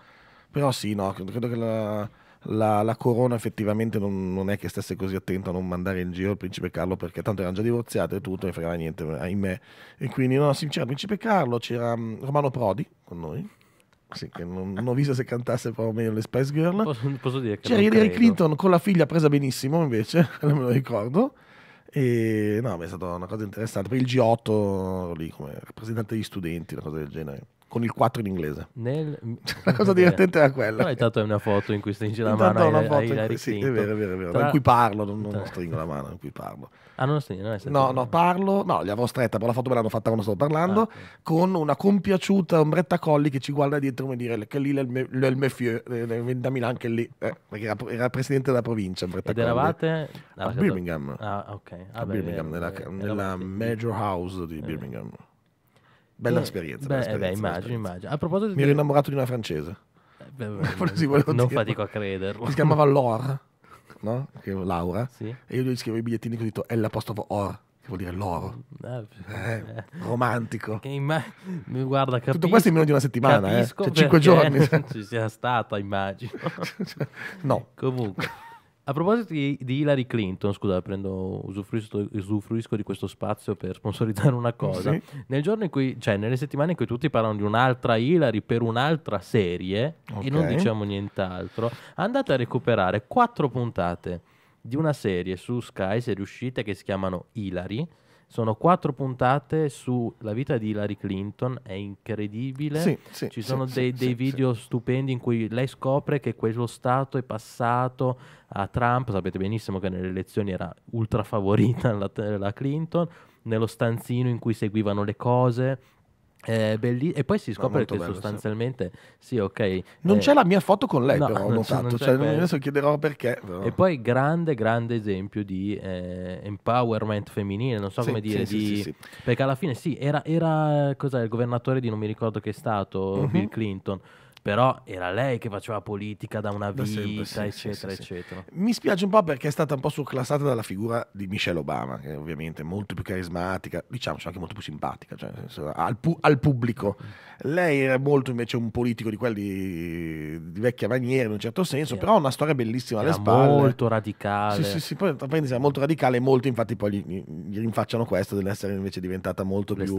A: Però sì, no, credo che la, la, la corona effettivamente non, non, è che stesse così attenta a non mandare in giro il principe Carlo perché tanto erano già divorziati e tutto, non fregava niente, ahimè. E quindi no, sì, il principe Carlo, c'era mm, Romano Prodi con noi. Sì, che non, non, ho visto se cantasse proprio meglio le Spice Girl.
B: Posso, posso dire che C'era Hillary Clinton
A: con la figlia presa benissimo invece, <laughs> non me lo ricordo. E no, beh, è stata una cosa interessante. Per il G8, lì come rappresentante degli studenti, una cosa del genere. Con il 4 in inglese.
B: Nel... <laughs> La <laughs> cosa divertente era quella. No, intanto è una foto in cui stringi la intanto mano. È una foto in cui, sì, è vero, è vero, è vero. Tra... In cui parlo, non, non stringo la mano, in cui parlo. Ah, non, sì, non no, no, parlo,
A: no, gli avevo stretta, però la foto me l'hanno fatta quando stavo parlando, ah, okay. con una compiaciuta ombretta colli che ci guarda dietro come dire che lì è il mefieu, eh, da Milano che lì, eh, perché era, era, presidente della provincia. Ombretta Ed eravate? Ah, a Birmingham. Ah, ok. Ah, a beh, Birmingham, beh, nella, eh, nella Major House di eh. Birmingham.
B: Bella eh, esperienza. Beh, bella beh, immagino, immagino. A proposito Mi ero di...
A: innamorato di una francese. Beh, beh, <laughs> non fatico a crederlo. Si chiamava Lore. <laughs> no? Che Laura. Sì. E io gli scrivo i bigliettini così, ho l'apostrofo or che vuol dire l'oro. Eh, eh, romantico. Che mi guarda, capisco, Tutto questo in meno di una settimana, eh? cioè, cinque giorni. Non <laughs>
B: ci sia stata, immagino. <laughs> no. Comunque. A proposito di, di, Hillary Clinton, scusa, prendo, usufruisco, usufruisco, di questo spazio per sponsorizzare una cosa. Sì. Nel giorno in cui, cioè, nelle settimane in cui tutti parlano di un'altra Hillary per un'altra serie okay. e non diciamo nient'altro, andate a recuperare quattro puntate di una serie su Sky, se riuscite, che si chiamano Hillary sono quattro puntate sulla vita di Hillary Clinton, è incredibile. Sì, sì, Ci sono sì, dei, dei video stupendi in cui lei scopre che quello Stato è passato a Trump, sapete benissimo che nelle elezioni era ultra favorita la, la Clinton, nello stanzino in cui seguivano le cose eh, belli- e poi si scopre no, che bello, sostanzialmente sì. sì. ok non eh, c'è la mia foto con lei no, però ho notato cioè, adesso
A: chiederò perché
B: però. e poi grande grande esempio di eh, empowerment femminile non so sì, come dire sì, di, perché alla fine sì era, era cos'è il governatore di non mi ricordo che è stato mm-hmm. Bill Clinton però era lei che faceva politica da una vita, da sempre, sì, eccetera, sì, sì, eccetera. Mi
A: spiace un po' perché è stata un po' surclassata dalla figura di Michelle Obama, che è ovviamente è molto più carismatica, diciamoci anche molto più simpatica cioè, al, pu- al, pubblico. Lei era molto invece un politico di quelli di vecchia maniera in un certo senso, però ha una storia bellissima alle spalle. molto
B: radicale. Sì, sì, sì,
A: poi era molto radicale e molti infatti poi gli, gli rinfacciano questo dell'essere invece diventata molto più,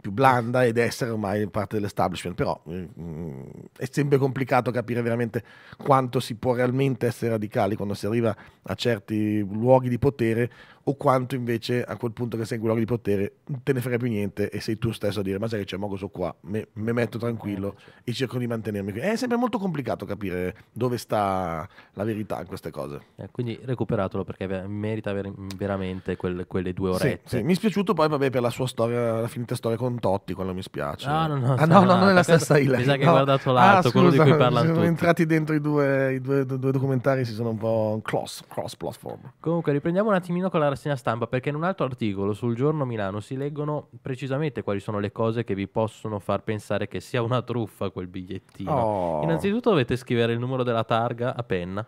A: più blanda ed essere ormai parte dell'establishment, però... Mm, mm è sempre complicato capire veramente quanto si può realmente essere radicali quando si arriva a certi luoghi di potere o quanto invece a quel punto che sei in quel luogo di potere te ne frega più niente e sei tu stesso a dire ma sai che c'è mogo so qua, mi me, metto tranquillo eh, certo. e cerco di mantenermi qui. È sempre molto complicato capire dove sta la verità in queste cose.
B: Eh, quindi recuperatelo perché merita ver- veramente quel, quelle due orette. Sì, sì. Mi è spiaciuto poi vabbè, per la sua storia, la finita storia con Totti, quello mi spiace.
A: Ah no, no, ah, no, no, no non è la stessa Ilari. Mi sa che hai guardato l'altro, ah, quello scusa, di cui parlano sono tutti. entrati dentro i due, i due, due documentari, si sono un po' cross, cross platform.
B: Comunque riprendiamo un attimino con la rassegna stampa perché in un altro articolo sul giorno Milano si leggono precisamente quali sono le cose che vi possono far pensare che sia una truffa quel bigliettino. Oh. Innanzitutto dovete scrivere il numero della targa a penna.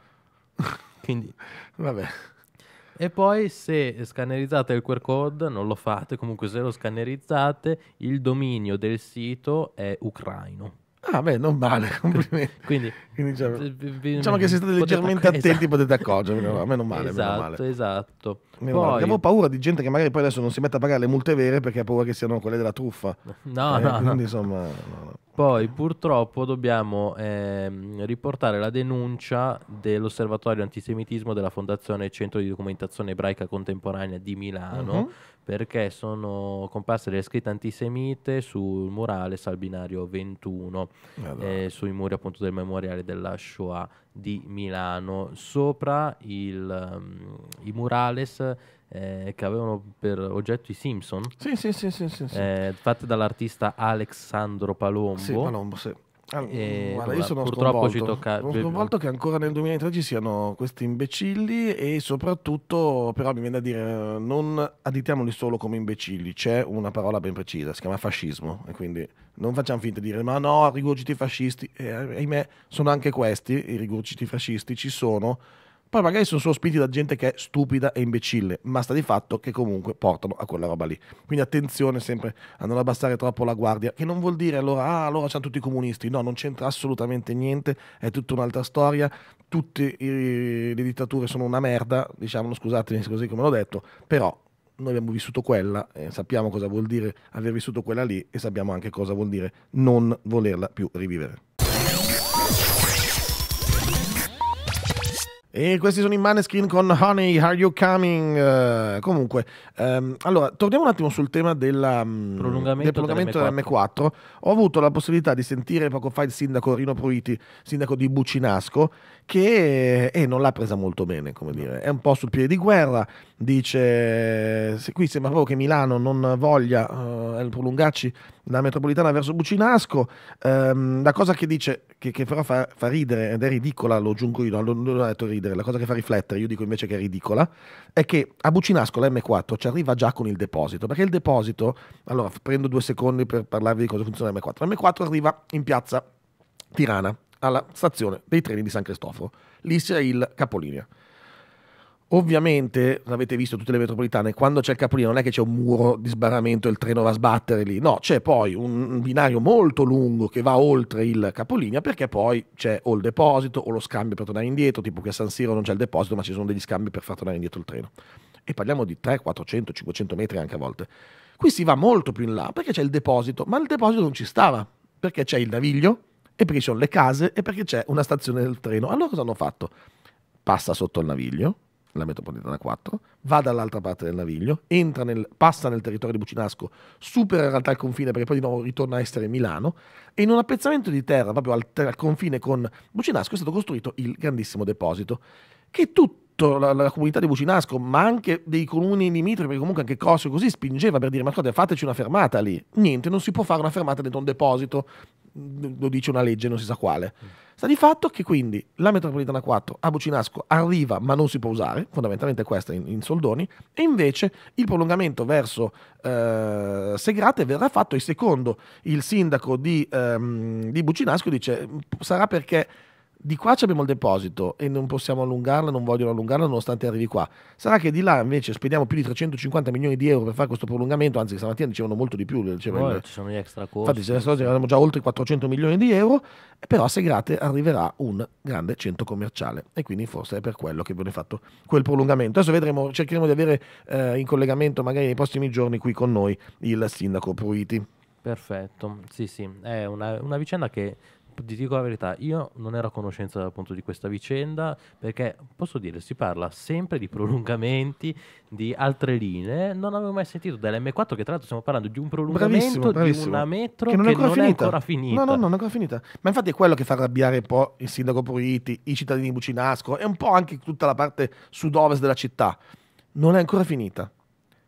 B: <laughs> Quindi... Vabbè. E poi se scannerizzate il QR code, non lo fate, comunque se lo scannerizzate, il dominio del sito è ucraino. Ah, beh, non male, <laughs> complimenti. Quindi, Quindi diciamo, diciamo, che se state leggermente attenti esatto. potete
A: accorgervi, a me non male. Esatto, meno male. esatto. Meno poi... male. Avevo paura di gente che magari poi adesso non si mette a pagare le multe vere perché ha paura che siano quelle della truffa. No, eh, no. Quindi no. insomma... No, no.
B: Poi purtroppo dobbiamo ehm, riportare la denuncia dell'Osservatorio Antisemitismo della Fondazione Centro di Documentazione Ebraica Contemporanea di Milano uh-huh. perché sono comparse delle scritte antisemite sul murale Salbinario 21, ah, eh, sui muri appunto del memoriale della Shoah di Milano, sopra il, um, i murales eh, che avevano per oggetto i Simpson. Sì, sì, sì, sì, sì, sì. Eh, fatte dall'artista Alexandro Palombo. Sì, Palombo, sì. All- e, eh, guarda, io sono purtroppo sconvolto. ci tocca. Sono sconvolto
A: che ancora nel 2003 ci siano questi imbecilli e soprattutto, però, mi viene da dire, non additiamoli solo come imbecilli, c'è una parola ben precisa, si chiama fascismo. E quindi non facciamo finta di dire, ma no, rigurgiti fascisti. E, eh, ahimè, sono anche questi, i rigurgiti fascisti ci sono poi magari sono solo spinti da gente che è stupida e imbecille, ma sta di fatto che comunque portano a quella roba lì. Quindi attenzione sempre a non abbassare troppo la guardia, che non vuol dire allora, ah, allora c'hanno tutti i comunisti. No, non c'entra assolutamente niente, è tutta un'altra storia. Tutte le dittature sono una merda, diciamo, scusatemi così come l'ho detto, però noi abbiamo vissuto quella, eh, sappiamo cosa vuol dire aver vissuto quella lì e sappiamo anche cosa vuol dire non volerla più rivivere. E questi sono i Maneskin con Honey, Are You Coming? Uh, comunque, um, allora, torniamo un attimo sul tema della, prolungamento mm, del prolungamento dell'M4. dell'M4. Ho avuto la possibilità di sentire poco fa il sindaco Rino Pruiti, sindaco di Bucinasco, che eh, non l'ha presa molto bene, come dire. È un po' sul piede di guerra, dice se qui sembra proprio che Milano non voglia uh, prolungarci la metropolitana verso Bucinasco um, la cosa che dice che, che però fa, fa, ridere ed è ridicola lo aggiungo io, non, non ho detto ridere la cosa che fa riflettere, io dico invece che è ridicola è che a Bucinasco la M4 ci arriva già con il deposito, perché il deposito allora prendo due secondi per parlarvi di cosa funziona la M4, la M4 arriva in piazza Tirana alla stazione dei treni di San Cristoforo lì c'è il capolinea Ovviamente, l'avete visto tutte le metropolitane, quando c'è il capolino non è che c'è un muro di sbarramento e il treno va a sbattere lì, no, c'è poi un binario molto lungo che va oltre il capolinea perché poi c'è o il deposito o lo scambio per tornare indietro, tipo che a San Siro non c'è il deposito ma ci sono degli scambi per far tornare indietro il treno. E parliamo di 300, 400, 500 metri anche a volte. Qui si va molto più in là perché c'è il deposito, ma il deposito non ci stava perché c'è il naviglio e perché ci sono le case e perché c'è una stazione del treno. Allora cosa hanno fatto? Passa sotto il naviglio, la metropolitana 4, va dall'altra parte del Naviglio, nel, passa nel territorio di Bucinasco, supera in realtà il confine perché poi di nuovo ritorna a essere Milano e in un appezzamento di terra proprio al, al confine con Bucinasco è stato costruito il grandissimo deposito che tutti tutta la, la, comunità di Bucinasco, ma anche dei comuni perché comunque anche Cosio così spingeva per dire ma scusate fateci una fermata lì. Niente, non si può fare una fermata dentro un deposito, lo dice una legge, non si sa quale. Mm. Sta di fatto che quindi la metropolitana 4 a Bucinasco arriva ma non si può usare, fondamentalmente questa in, in soldoni, e invece il prolungamento verso eh, Segrate verrà fatto e secondo il sindaco di, ehm, di Bucinasco dice sarà perché di qua abbiamo il deposito e non possiamo allungarla, non vogliono allungarla nonostante arrivi qua. Sarà che di là invece spendiamo più di 350 milioni di euro per fare questo prolungamento, anzi stamattina dicevano molto di più. Dicevano, no, il... ci
B: sono gli extra costi. Infatti se ne sono,
A: erano già oltre 400 milioni di euro, però a Segrate arriverà un grande centro commerciale e quindi forse è per quello che viene fatto quel prolungamento. Adesso vedremo, cercheremo di avere eh, in collegamento magari nei prossimi giorni qui con noi il sindaco Pruiti.
B: Perfetto, sì sì, è una, una vicenda che ti dico la verità, io non ero a conoscenza appunto di questa vicenda perché posso dire, si parla sempre di prolungamenti di altre linee, non avevo mai sentito dell'M4 che tra l'altro stiamo parlando di un prolungamento bravissimo, bravissimo. di una metro che non, è, ancora, non finita. è ancora finita. No, no, no, non è
A: ancora finita. Ma infatti è quello che fa arrabbiare un po' il sindaco Puriti, i cittadini di Bucinasco e un po' anche tutta la parte sud-ovest della città. Non è ancora finita.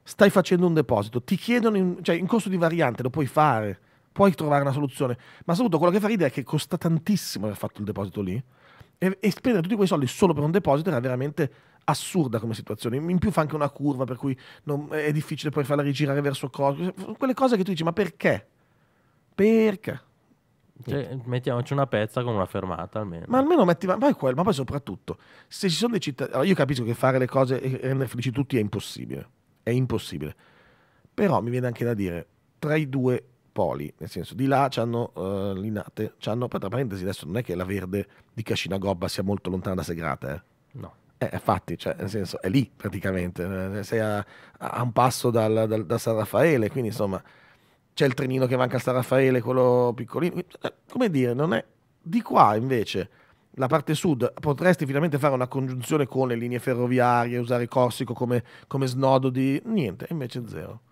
A: Stai facendo un deposito, ti chiedono, in, cioè in corso di variante lo puoi fare puoi trovare una soluzione. Ma soprattutto quello che fa ridere è che costa tantissimo aver fatto il deposito lì e, e spendere tutti quei soldi solo per un deposito era veramente assurda come situazione. In più fa anche una curva per cui non, è difficile poi farla rigirare verso cose. Quelle cose che tu dici, ma perché? Perché?
B: Cioè, mettiamoci una pezza con una fermata almeno. Ma
A: almeno metti, ma, ma, quello, ma poi soprattutto, se ci sono dei cittadini... Allora io capisco che fare le cose e rendere felici tutti è impossibile. È impossibile. Però mi viene anche da dire, tra i due poli, nel senso di là c'hanno uh, Linate, c'hanno, tra parentesi adesso non è che la verde di Cascina Gobba sia molto lontana da Segrate, eh? No. Eh, infatti, cioè, nel senso, è lì praticamente, eh, sei a, a un passo dal, dal, da San Raffaele, quindi insomma c'è il trenino che manca a San Raffaele, quello piccolino, eh, come dire, non è... Di qua invece la parte sud potresti finalmente fare una congiunzione con le linee ferroviarie, usare Corsico come, come snodo di... niente, invece zero.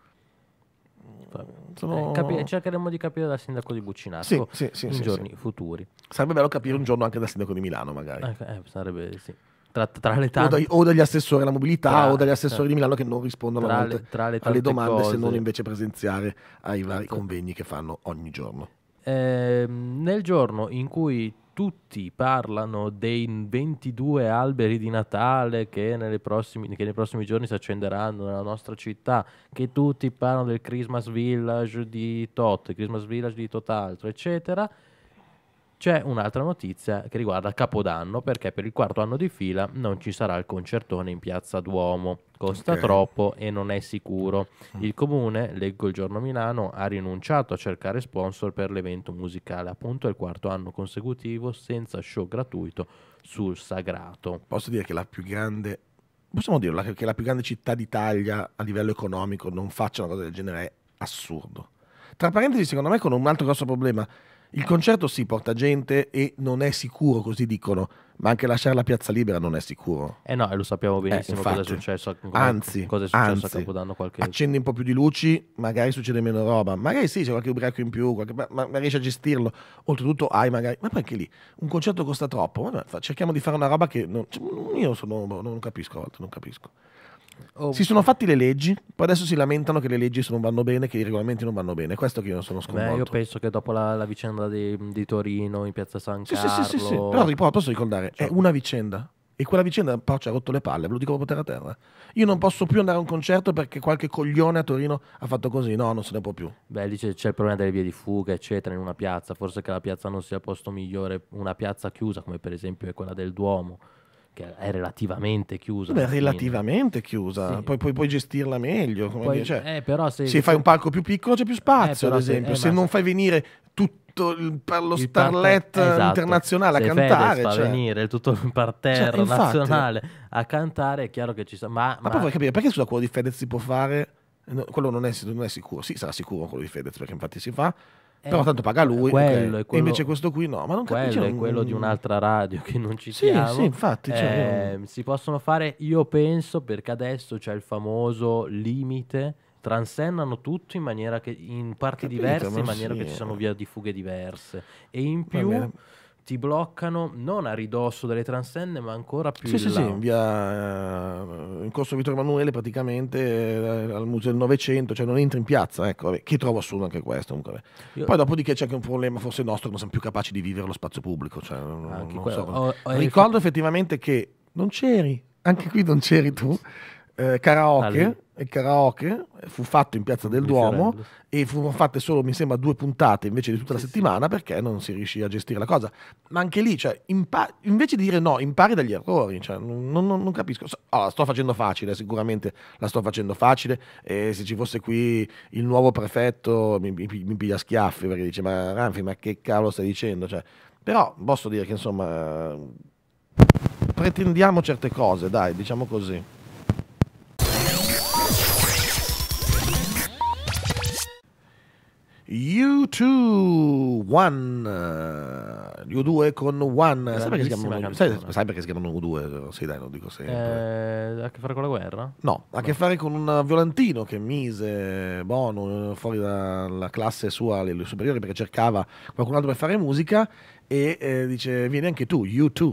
A: Sono... Eh, capi-
B: cercheremo di capire dal sindaco di Buccinasco sì, sì, sì, in giorni
A: futuri. Sarebbe bello capire un giorno anche dal sindaco di Milano, magari. Eh, eh sarebbe sì. Tra, tra, le tante... o, dagli, o dagli assessori alla mobilità tra, o dagli assessori certo. di Milano che non rispondono tra le, tra le alle domande cose. se non invece presenziare ai vari esatto. convegni che fanno ogni giorno.
B: Eh, nel giorno in cui tutti parlano dei 22 alberi di Natale che, prossimi, che, nei prossimi giorni si accenderanno nella nostra città, che tutti parlano del Christmas Village di Tot, Christmas Village di Tot altro, eccetera, c'è un'altra notizia che riguarda Capodanno perché per il quarto anno di fila non ci sarà il concertone in piazza Duomo. Costa okay. troppo e non è sicuro. Mm. Il comune, leggo il giorno Milano, ha rinunciato a cercare sponsor per l'evento musicale, appunto il quarto anno consecutivo senza show gratuito sul Sagrato. Posso dire che la più
A: grande possiamo dirlo che la più grande città d'Italia a livello economico non faccia una cosa del genere è assurdo. Tra parentesi, secondo me con un altro grosso problema il concerto si sì, porta gente e non è sicuro, così dicono, ma anche lasciare la piazza libera non è sicuro.
B: Eh no, e eh, lo sappiamo eh, benissimo eh, cosa è successo, anzi, cosa è successo anzi, a Capodanno qualche
A: Accendi un po' più di luci, magari succede meno roba, magari sì, c'è qualche ubriaco in più, qualche, ma, ma, riesci a gestirlo. Oltretutto hai magari, ma poi anche lì un concerto costa troppo, cerchiamo di fare una roba che non, cioè, io sono, boh, non capisco a volte, non capisco. Oh. Si sono fatti le leggi, poi adesso si lamentano che le leggi non vanno bene, che i regolamenti non vanno bene. Questo che io non sono sconvolto. Beh, io penso che dopo la, la vicenda di, di, Torino
B: in piazza San sì, Carlo... Sì, sì, sì, sì. però
A: riporto, posso ricordare, cioè. è una vicenda. E quella vicenda però ci ha rotto le palle, ve lo dico proprio terra a terra. Io non posso più andare a un concerto perché qualche coglione a Torino ha fatto
B: così, no, non se ne può più. Beh, dice c'è, c'è il problema delle vie di fuga, eccetera, in una piazza, forse che la piazza non sia il posto migliore, una piazza chiusa come per esempio è quella del Duomo che è relativamente chiusa. Beh, relativamente
A: chiusa, sì. poi, poi, puoi gestirla meglio.
B: Poi, cioè, eh, se, se,
A: fai un palco più piccolo c'è più spazio, eh, ad eh, esempio. Se, eh, se non fai venire tutto il, lo il starlet eh, esatto. internazionale se a cantare... Fedez fa cioè... venire tutto il
B: parterre cioè, nazionale a cantare, è chiaro che ci sono. Ma, ma, ma poi vuoi
A: capire, perché sulla quello di Fedez si può fare... No, quello non è, non è, sicuro, sì sarà sicuro quello di Fedez perché infatti si fa, eh, Però tanto paga lui. Quello, okay. quello, e invece questo qui no, ma non capisco. Quello è quello di un'altra
B: radio che non ci sì, siamo. Sì, infatti. Cioè, eh, non... Ehm, si possono fare, io penso, perché adesso c'è il famoso limite transennano tutto in maniera che in parti Capito, diverse, in maniera sì. che ci sono via di fughe diverse. E in più ti bloccano non a ridosso delle transenne, ma ancora più sì, in sì, là. Sì, in via
A: eh, in corso Vittorio Emanuele, praticamente eh, al Museo del Novecento, cioè non entri in piazza, ecco, vabbè, che trovo assurdo anche questo. Io... Poi dopodiché c'è anche un problema, forse nostro, non siamo più capaci di vivere lo spazio pubblico. Cioè, non, non so. ho, ho Ricordo effettivamente che non c'eri, anche qui non c'eri tu eh, karaoke, karaoke, fu fatto in Piazza del Duomo e furono fatte solo, mi sembra, due puntate invece di tutta sì, la settimana sì. perché non si riuscì a gestire la cosa. Ma anche lì, cioè, impa- invece di dire no, impari dagli errori, cioè, non, non, non, capisco. la sto facendo facile, sicuramente la sto facendo facile e se ci fosse qui il nuovo prefetto mi, mi, mi piglia schiaffi perché dice ma Ranfi, ma che cavolo stai dicendo? Cioè, però posso dire che insomma pretendiamo certe cose, dai, diciamo così. U2 One U2 con One sai perché, chiamano, sai, sai perché, si chiamano U2 sì dai lo dico sempre
B: eh, ha a che fare con la guerra?
A: no ha a che fare con un violantino che mise Bono eh, fuori dalla classe sua alle superiori perché cercava qualcun altro per fare musica e eh, dice vieni anche tu U2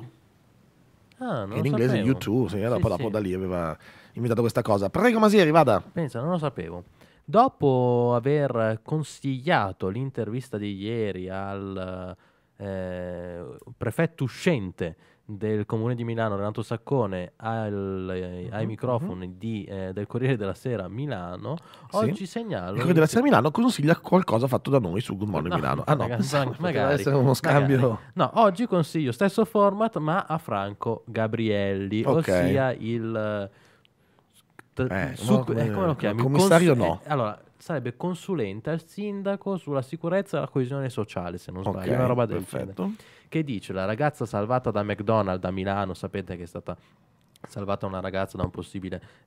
B: ah, in inglese sapevo. U2
A: sì, sì, poi sì. dopo da
B: lì aveva inventato questa cosa prego Masieri vada pensa non lo sapevo Dopo aver consigliato l'intervista di ieri al eh, prefetto uscente del comune di Milano, Renato Saccone, al, eh, ai mm-hmm. microfoni mhm. di, eh, del Corriere della Sera Milano, sì. oggi segnalo... Il Corriere della Sera Milano consiglia qualcosa fatto da noi su Good Morning no, Milano. Ah no, magari, magari, essere uno scambio... Magari. No, oggi consiglio stesso format ma a Franco Gabrielli, okay. ossia il eh, sub- no, eh, come lo chiami? Commissario Cons- no. Eh, allora, sarebbe consulente al sindaco sulla sicurezza e la coesione sociale, se non sbaglio, okay, una roba del genere. Che dice la ragazza salvata da McDonald's a Milano, sapete che è stata salvata una ragazza da, un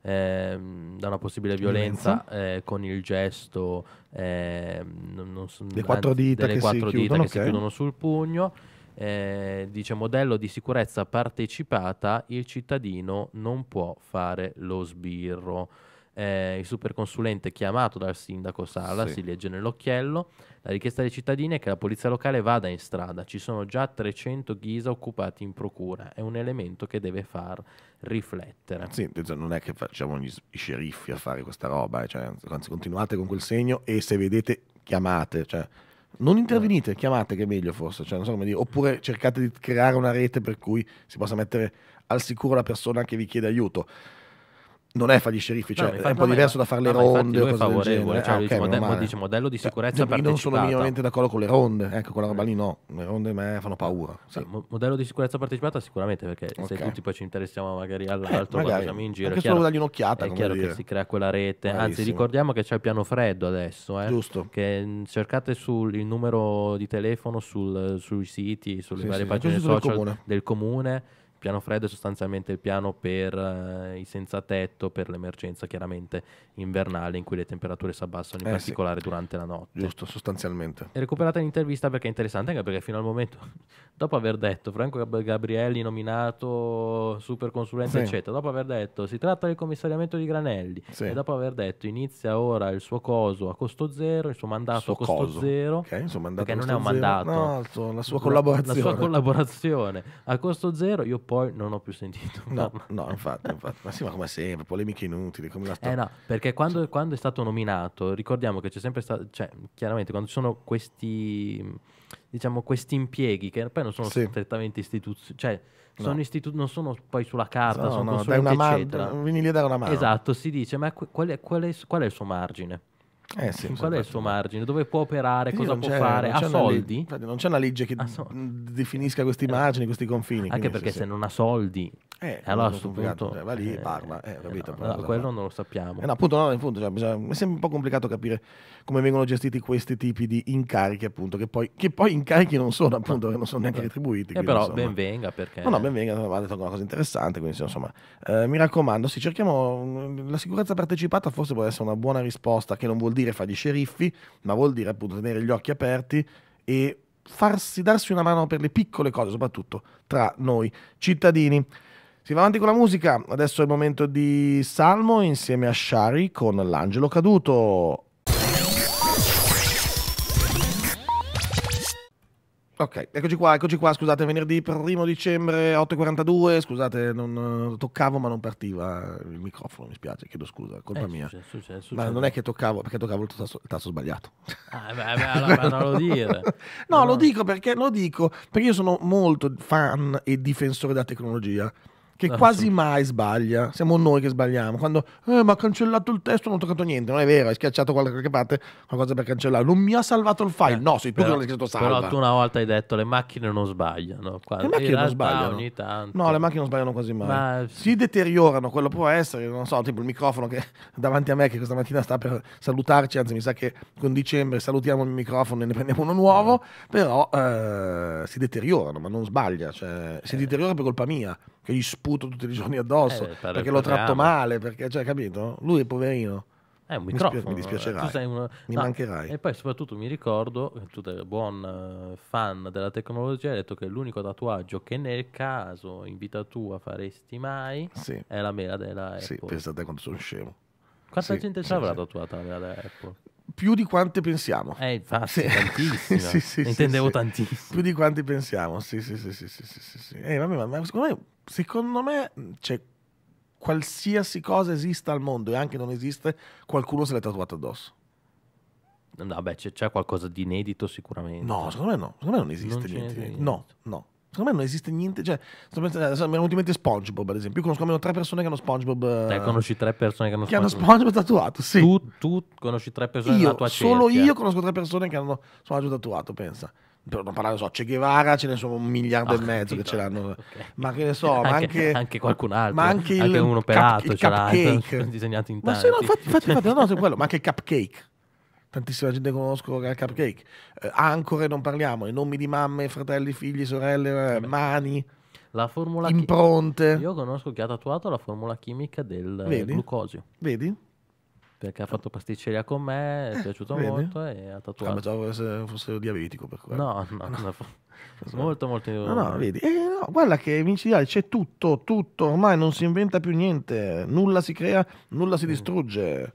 B: eh, da una possibile violenza eh, con il gesto eh, non, non so, le quattro dita, anzi, che, delle quattro si dita chiudono, che okay. si chiudono sul pugno eh, dice modello di sicurezza partecipata, il cittadino non può fare lo sbirro. Eh, il superconsulente chiamato dal sindaco Sala, sì. si legge nell'occhiello, la richiesta dei cittadini è che la polizia locale vada in strada, ci sono già 300 ghisa occupati in procura, è un elemento che deve far riflettere.
A: Sì, non è che facciamo gli, i sceriffi a fare questa roba, eh, cioè, anzi continuate con quel segno e se vedete chiamate, cioè, non intervenite, eh. chiamate che è meglio forse, cioè, so oppure cercate di creare una rete per cui si possa mettere al sicuro la persona che vi chiede aiuto non è fare gli sceriffi, cioè, no, è un po' diverso da fare le no, ronde o cose del genere. Cioè, ah, okay, modello, dice, modello di eh, sicurezza partecipata. Cioè, io non sono minimamente d'accordo con le ronde, ecco, quella roba lì no, le ronde a me
B: fanno paura. Sì. Sì, cioè, modello di sicurezza partecipata sicuramente, perché okay. se tutti poi ci interessiamo magari all'altro, eh, magari. facciamo in giro. Anche chiaro, solo dargli un'occhiata. È chiaro dire. che si crea quella rete, Bravissimo. anzi ricordiamo che c'è il piano freddo adesso, eh, Giusto. che mm, cercate sul, il numero di telefono sul, sui siti, sulle sì, varie pagine social del comune piano freddo è sostanzialmente il piano per eh, i senza tetto, per l'emergenza chiaramente invernale in cui le temperature si abbassano in eh particolare sì. durante la notte. Giusto, sostanzialmente. E recuperata l'intervista perché è interessante anche perché fino al momento, <laughs> dopo aver detto Franco Gabrielli nominato super consulente sì. eccetera, dopo aver detto si tratta del commissariamento di Granelli sì. e dopo aver detto inizia ora il suo coso a costo zero, il suo mandato suo a costo coso. zero, okay, mandato perché non è un zero. mandato, no, la sua collaborazione. La, la sua collaborazione a costo zero, io posso poi non ho più sentito. No, <laughs> no, infatti, infatti. Ma sì, ma come sempre, polemiche inutili, come la sto... Eh no, perché quando, sì. quando è stato nominato, ricordiamo che c'è sempre stato, cioè, chiaramente quando ci sono questi, diciamo, questi impieghi che poi non sono sì. strettamente istituzionali, cioè, sono no. istitu- non sono poi sulla carta, no, sono no, consulenti, eccetera. Man- vieni lì a dare una mano. Esatto, si dice, ma qual è, qual è, qual è il suo margine? Eh sì, qual è il suo margine? Dove può operare? Sì, cosa può fare? Ha soldi? Leg- non c'è una legge che so-
A: definisca questi eh. margini, questi confini. Anche perché sì, se non ha soldi, eh, eh allora a questo punto cioè, va lì e eh, parla. Eh, capito, no, no, quello fa. non lo sappiamo. Eh, no, appunto, no, appunto, cioè, bisogna, mi sembra un po' complicato capire come vengono gestiti questi tipi di incarichi, appunto, che poi, che poi incarichi non sono, appunto, che non sono neanche retribuiti. Eh, però insomma. ben
B: venga perché... No, no, ben
A: venga, ha detto una cosa interessante, quindi insomma, mi raccomando, sì, cerchiamo... Mm, la sicurezza partecipata forse può essere una buona risposta che non vuol dire dire fa gli sceriffi, ma vuol dire appunto tenere gli occhi aperti e farsi darsi una mano per le piccole cose, soprattutto tra noi cittadini. Si va avanti con la musica, adesso è il momento di Salmo insieme a Shari con l'angelo caduto. Ok, eccoci qua, eccoci qua, scusate, venerdì 1 dicembre 8.42, scusate, non eh, toccavo ma non partiva il microfono, mi spiace, chiedo scusa, colpa eh, mia. Successo, successo, successo. Ma non è che toccavo, perché toccavo il tasto, il tasto sbagliato.
B: Ah, eh, beh, beh, allora non lo dire.
A: <laughs> no, no, lo dico perché, lo dico, perché io sono molto fan e difensore della tecnologia che <laughs> no, quasi sono... mai sbaglia. Siamo noi che sbagliamo. Quando eh, ma ha cancellato il testo, non ho toccato niente. Non è vero, hai schiacciato qualche parte qualcosa per cancellare. Non mi ha salvato il file. Eh, no, sei tu però, che l'hai scritto salva. Però tu
B: una volta hai detto le macchine non sbagliano. Quando... Le macchine non sbagliano. Ogni tanto.
A: No, le macchine non sbagliano quasi mai. Ma... Si deteriorano, quello può essere, non so, tipo il microfono che <laughs> davanti a me che questa mattina sta per salutarci, anzi mi sa che con dicembre salutiamo il microfono e ne prendiamo uno nuovo, però eh, si deteriorano, ma non sbaglia, cioè si eh. deteriora per colpa mia che gli sputo tutti i giorni addosso eh, perché lo tratto male, perché, cioè, capito? Lui è poverino.
B: È un microfono. Mi, eh. dispiacerai. Uno... Mi no, mancherai. E poi soprattutto mi ricordo, tu sei buon eh, fan della tecnologia, hai detto che l'unico tatuaggio che nel caso in vita tua faresti mai sì. è la mela della Apple. Sì, pensa a te quanto sono scemo.
A: Quanta sì, gente sì, avrà sì.
B: tatuata la mela della Apple?
A: più di quante pensiamo. Eh, infatti, sì. tantissimo. <laughs> sì, sì, Intendevo sì, tantissimo. Più di quanti pensiamo, sì, sì, sì, sì, sì, sì, sì. Eh, vabbè, ma secondo me, secondo me c'è qualsiasi cosa esista al mondo e anche non esiste, qualcuno se l'è tatuato addosso.
B: Vabbè, no, c'è, qualcosa di inedito sicuramente. No, secondo me no, secondo me non esiste non niente. niente. No, no,
A: Secondo me non esiste niente. Cioè, sto pensando, eh, mi è venuto in mente SpongeBob, ad esempio. Io conosco almeno tre persone che hanno SpongeBob. Eh, Te conosci
B: tre persone che hanno SpongeBob, che hanno SpongeBob tatuato, sì. Tu, tu conosci tre persone io, tatuato. Solo cerchia.
A: io conosco tre persone che hanno SpongeBob tatuato, pensa per non parlare, so, c'è Guevara ce ne sono un miliardo oh, e ah, mezzo capito. che ce l'hanno, okay. ma che ne so, anche, ma anche, anche qualcun altro, ma anche, il anche uno pelato, cup, il cupcake <laughs> disegnato in tanti. Ma se no, fate, fate, fate, no, quello, ma anche il cupcake tantissima gente che conosco che Cupcake. Eh, ancore non parliamo, i nomi di mamme, fratelli,
B: figli, sorelle, Beh. mani. La formula impronte. Chi- io conosco chi ha tatuato la formula chimica del Vedi? glucosio. Vedi? Perché ha fatto pasticceria con me, è eh, piaciuto vedi? molto e ha tatuato. Ah, pensavo fosse, fosse diabetico per quello. No, no, no. no. <laughs> molto molto no, no, vedi. Eh,
A: no, guarda che micidiale c'è tutto, tutto, ormai non si inventa più
B: niente, nulla si crea, nulla si mm. distrugge.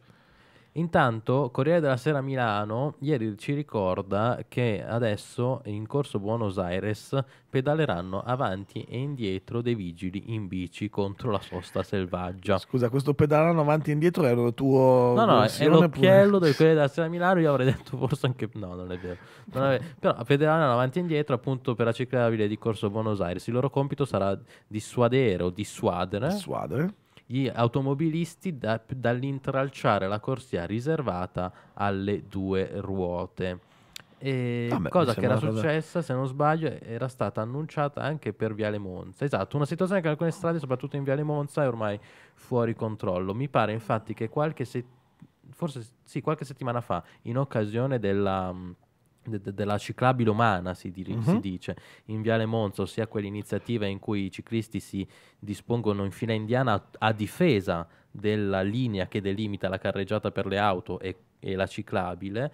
B: Intanto Corriere della Sera Milano ieri ci ricorda che adesso in corso Buenos Aires pedaleranno avanti e indietro dei vigili in bici contro la sosta selvaggia.
A: Scusa, questo pedaleranno avanti e indietro era il tuo... No, no, è l'occhiello pure... del
B: Corriere della Sera Milano, io avrei detto forse anche... No, non è vero. Non è vero. Però pedaleranno avanti e indietro appunto per la ciclabile di corso Buenos Aires. Il loro compito sarà dissuadere o dissuadere. Dissuadere gli automobilisti da, dall'intralciare la corsia riservata alle due ruote. Ah beh, cosa che era successa, se non sbaglio, era stata annunciata anche per Viale Monza. Esatto, una situazione che alcune strade, soprattutto in Viale Monza, è ormai fuori controllo. Mi pare infatti che qualche, se- forse, sì, qualche settimana fa, in occasione della... Mh, de, della ciclabile umana, si, di, mm-hmm. si, dice, in Viale Monza, ossia quell'iniziativa in cui i ciclisti si dispongono in fila indiana a, a difesa della linea che delimita la carreggiata per le auto e, e la ciclabile.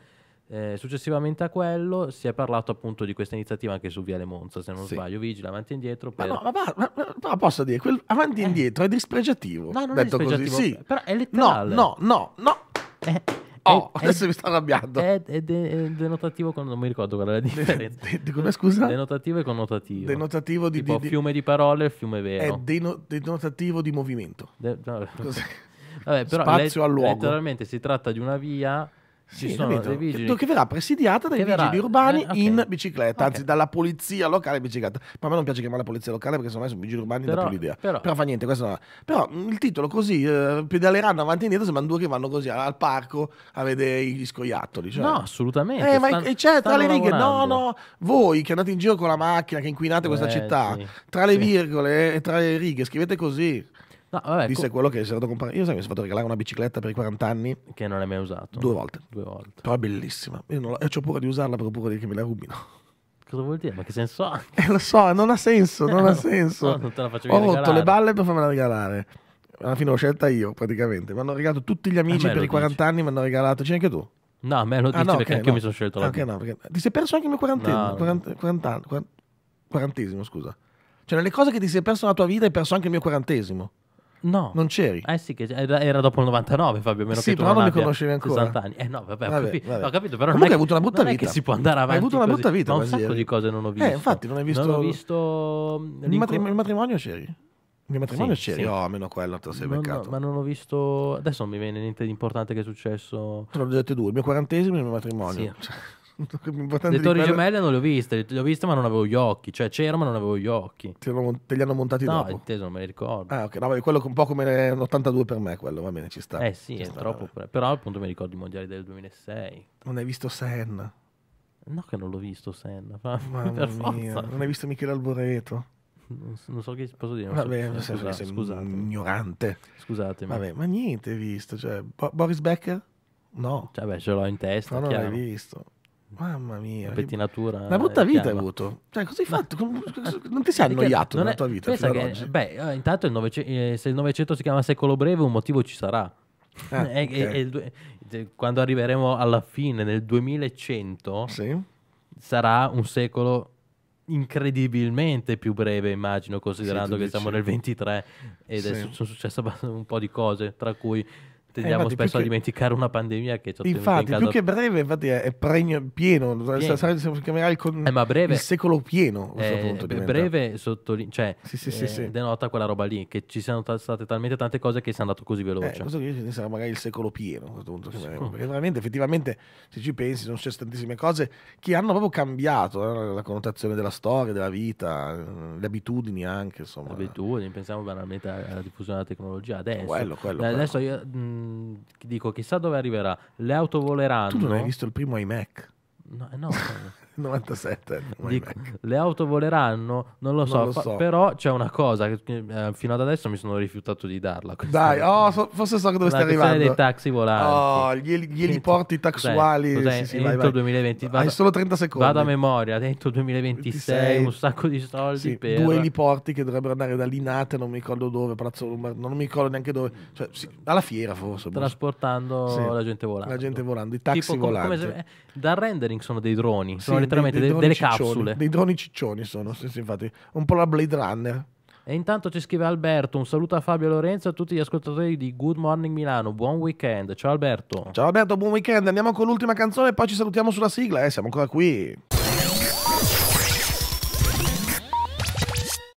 B: Eh, successivamente a quello si è parlato appunto di questa iniziativa anche su Viale Monza, se non sì. sbaglio, vigila avanti e indietro. Per... Ma, no, ma, va, ma, ma,
A: posso dire, quel avanti e eh. indietro è dispregiativo.
B: No, non detto è dispregiativo, così, sì. però è letterale. No, no, no, no. Eh. Oh, <laughs> adesso è, mi sto arrabbiando. È, è, de, è, denotativo, con, non mi ricordo qual è la differenza. De, de, come scusa? Denotativo e connotativo. Denotativo di... Tipo di, fiume di parole e fiume vero. È deno, denotativo di movimento. De, no, Vabbè, però, Spazio le, al Letteralmente si tratta di una via sì, sono dei vigili. Che, verrà presidiata dai che vigili verrà, urbani eh,
A: okay. in bicicletta, okay. anzi dalla polizia locale in bicicletta. Ma a me non piace chiamare la polizia locale perché secondo me sono vigili urbani, però, non ho più l'idea. Però, però fa niente, questo no. Però mm, il titolo così, eh, pedaleranno avanti e indietro, sembrano due che vanno così al parco a vedere gli scoiattoli. Cioè. No, assolutamente. Eh, ma Stan, c'è tra le righe, lavorando. no, no, voi che andate in giro con la macchina, che inquinate questa eh, città, sì. tra le virgole e tra le righe, scrivete così. No, vabbè, disse co-
B: quello che si era comprato. Io
A: sai, mi sono fatto regalare una bicicletta per i 40 anni.
B: Che non hai mai usato.
A: Due volte. Due volte. Però è bellissima. Io non ho paura di usarla per paura di che me la rubino.
B: Cosa vuol dire? Ma che senso ha?
A: <laughs> Eh, lo so, non ha senso, non ha <laughs> senso. no, non te la facevo Ho rotto le balle per farmela regalare. Alla fine l'ho scelta io, praticamente. Mi hanno regalato tutti gli amici per i 40 dici. anni, mi hanno regalato. C'è anche tu? No, a me lo ah, dici ah, no, perché okay, anche no. io mi sono scelto la anche no, perché... Ti sei perso anche il mio quarantesimo, quarant... Quarant... quarantesimo, scusa. Cioè, nelle cose che ti sei perso nella tua vita hai perso anche il mio quarantesimo.
B: No. Non c'eri? Eh sì, che era, dopo il 99, Fabio, meno sì, che tu però non, non li conoscevi ancora. 60 anni. Eh no, vabbè, vabbè, capi-
C: vabbè. ho capito, però Comunque non è hai avuto una brutta vita. è che si può andare avanti Hai avuto una brutta vita, ma un sacco ieri. di cose non ho eh, visto. Eh, infatti, non hai visto... Non ho
A: visto... Il, matrim- il matrimonio c'eri? Il mio matrimonio sì, c'eri? Sì. Oh,
B: almeno quello te lo sei non, beccato. No, ma non ho visto... Adesso non mi viene niente di importante che è successo. Te l'ho detto due, il mio quarantesimo e il mio matrimonio. Sì. Cioè,
A: le torri gemelle
B: non le ho viste, le ho viste ma non avevo gli occhi, cioè c'era ma non avevo gli occhi. Te, lo, te li hanno montati no, dopo? No, inteso, non me li ricordo. Ah, ok, no, vabbè, quello un po' come
A: un 82 per me, quello, va bene, ci sta. Eh sì, è sta, troppo, vabbè.
B: però appunto mi ricordo i mondiali del 2006.
A: Non hai visto Senna?
B: No che non l'ho visto Senna, Mamma <laughs> per mia. forza. Non hai visto
A: Michele Alboreto? Non so, che posso dire. Vabbè, so, scusa, sei scusatemi.
B: ignorante.
A: Scusatemi. Vabbè, ma niente hai visto. Cioè, Boris Becker? No. Cioè, beh, ce l'ho in testa. No, non l'hai visto. Mamma mia, pettinatura. Una brutta eh, vita chiama. hai avuto. Cioè, cosa hai fatto? non ti sei annoiato nella è, tua vita? Fino che,
B: beh, eh, intanto il novecento, eh, se il Novecento si chiama secolo breve, un motivo ci sarà. Ah, <laughs> e, okay. e, e, quando arriveremo alla fine nel 2100, sì. sarà un secolo incredibilmente più breve, immagino, considerando sì, che dici. siamo nel 23 e sì. sono successe un po' di cose, tra cui tendiamo eh, spesso a dimenticare che... una pandemia che ci ha Infatti, in più che
A: breve, infatti è pregno, pieno, pieno. si chiamerà il, con... eh, ma breve, il secolo pieno.
B: Eh, punto, eh, breve sottolinea, cioè, sì, sì, eh, sì, denota quella roba lì, che ci sono state talmente tante cose che si è andato così veloce. Eh, questo
A: che io sarà magari il secolo pieno, a questo punto, chiameremo. perché veramente, effettivamente, se ci pensi, sono successe tantissime cose che hanno proprio cambiato eh, la connotazione della storia, della
B: vita, le abitudini anche, insomma. Le abitudini, pensiamo banalmente alla diffusione della tecnologia adesso. Quello, quello, adesso quello. io... Mh, mm, dico, chissà dove arriverà. Le auto voleranno. Tu non hai visto il primo iMac? No, eh, no <laughs> 97 Dico, le auto voleranno non lo so, non lo so. Fa- però c'è una cosa che eh, fino ad adesso mi sono rifiutato di darla dai
A: oh, so, forse so dove stai arrivando dei taxi volanti oh, gli, eliporti taxuali cos'è, sì, sì, entro vai,
B: 2020 vado, hai solo 30 secondi vado a memoria entro 2026 26, un sacco di soldi sì, per... due
A: eliporti che dovrebbero andare da Linate non mi ricordo dove Prazzo non mi ricordo
B: neanche dove cioè, sì, alla fiera forse boh. trasportando la gente volando la gente volando i taxi tipo, volanti come se, da rendering sono dei droni sono letteralmente dei, dei delle ciccioni, capsule. Dei
A: droni ciccioni sono,
B: sì, sì, infatti. Un po' la Blade Runner. E intanto ci scrive Alberto, un saluto a Fabio Lorenzo e a tutti gli ascoltatori di Good Morning Milano, buon weekend, ciao Alberto. Ciao Alberto, buon weekend, andiamo con l'ultima canzone e poi ci salutiamo sulla sigla, eh, siamo ancora qui.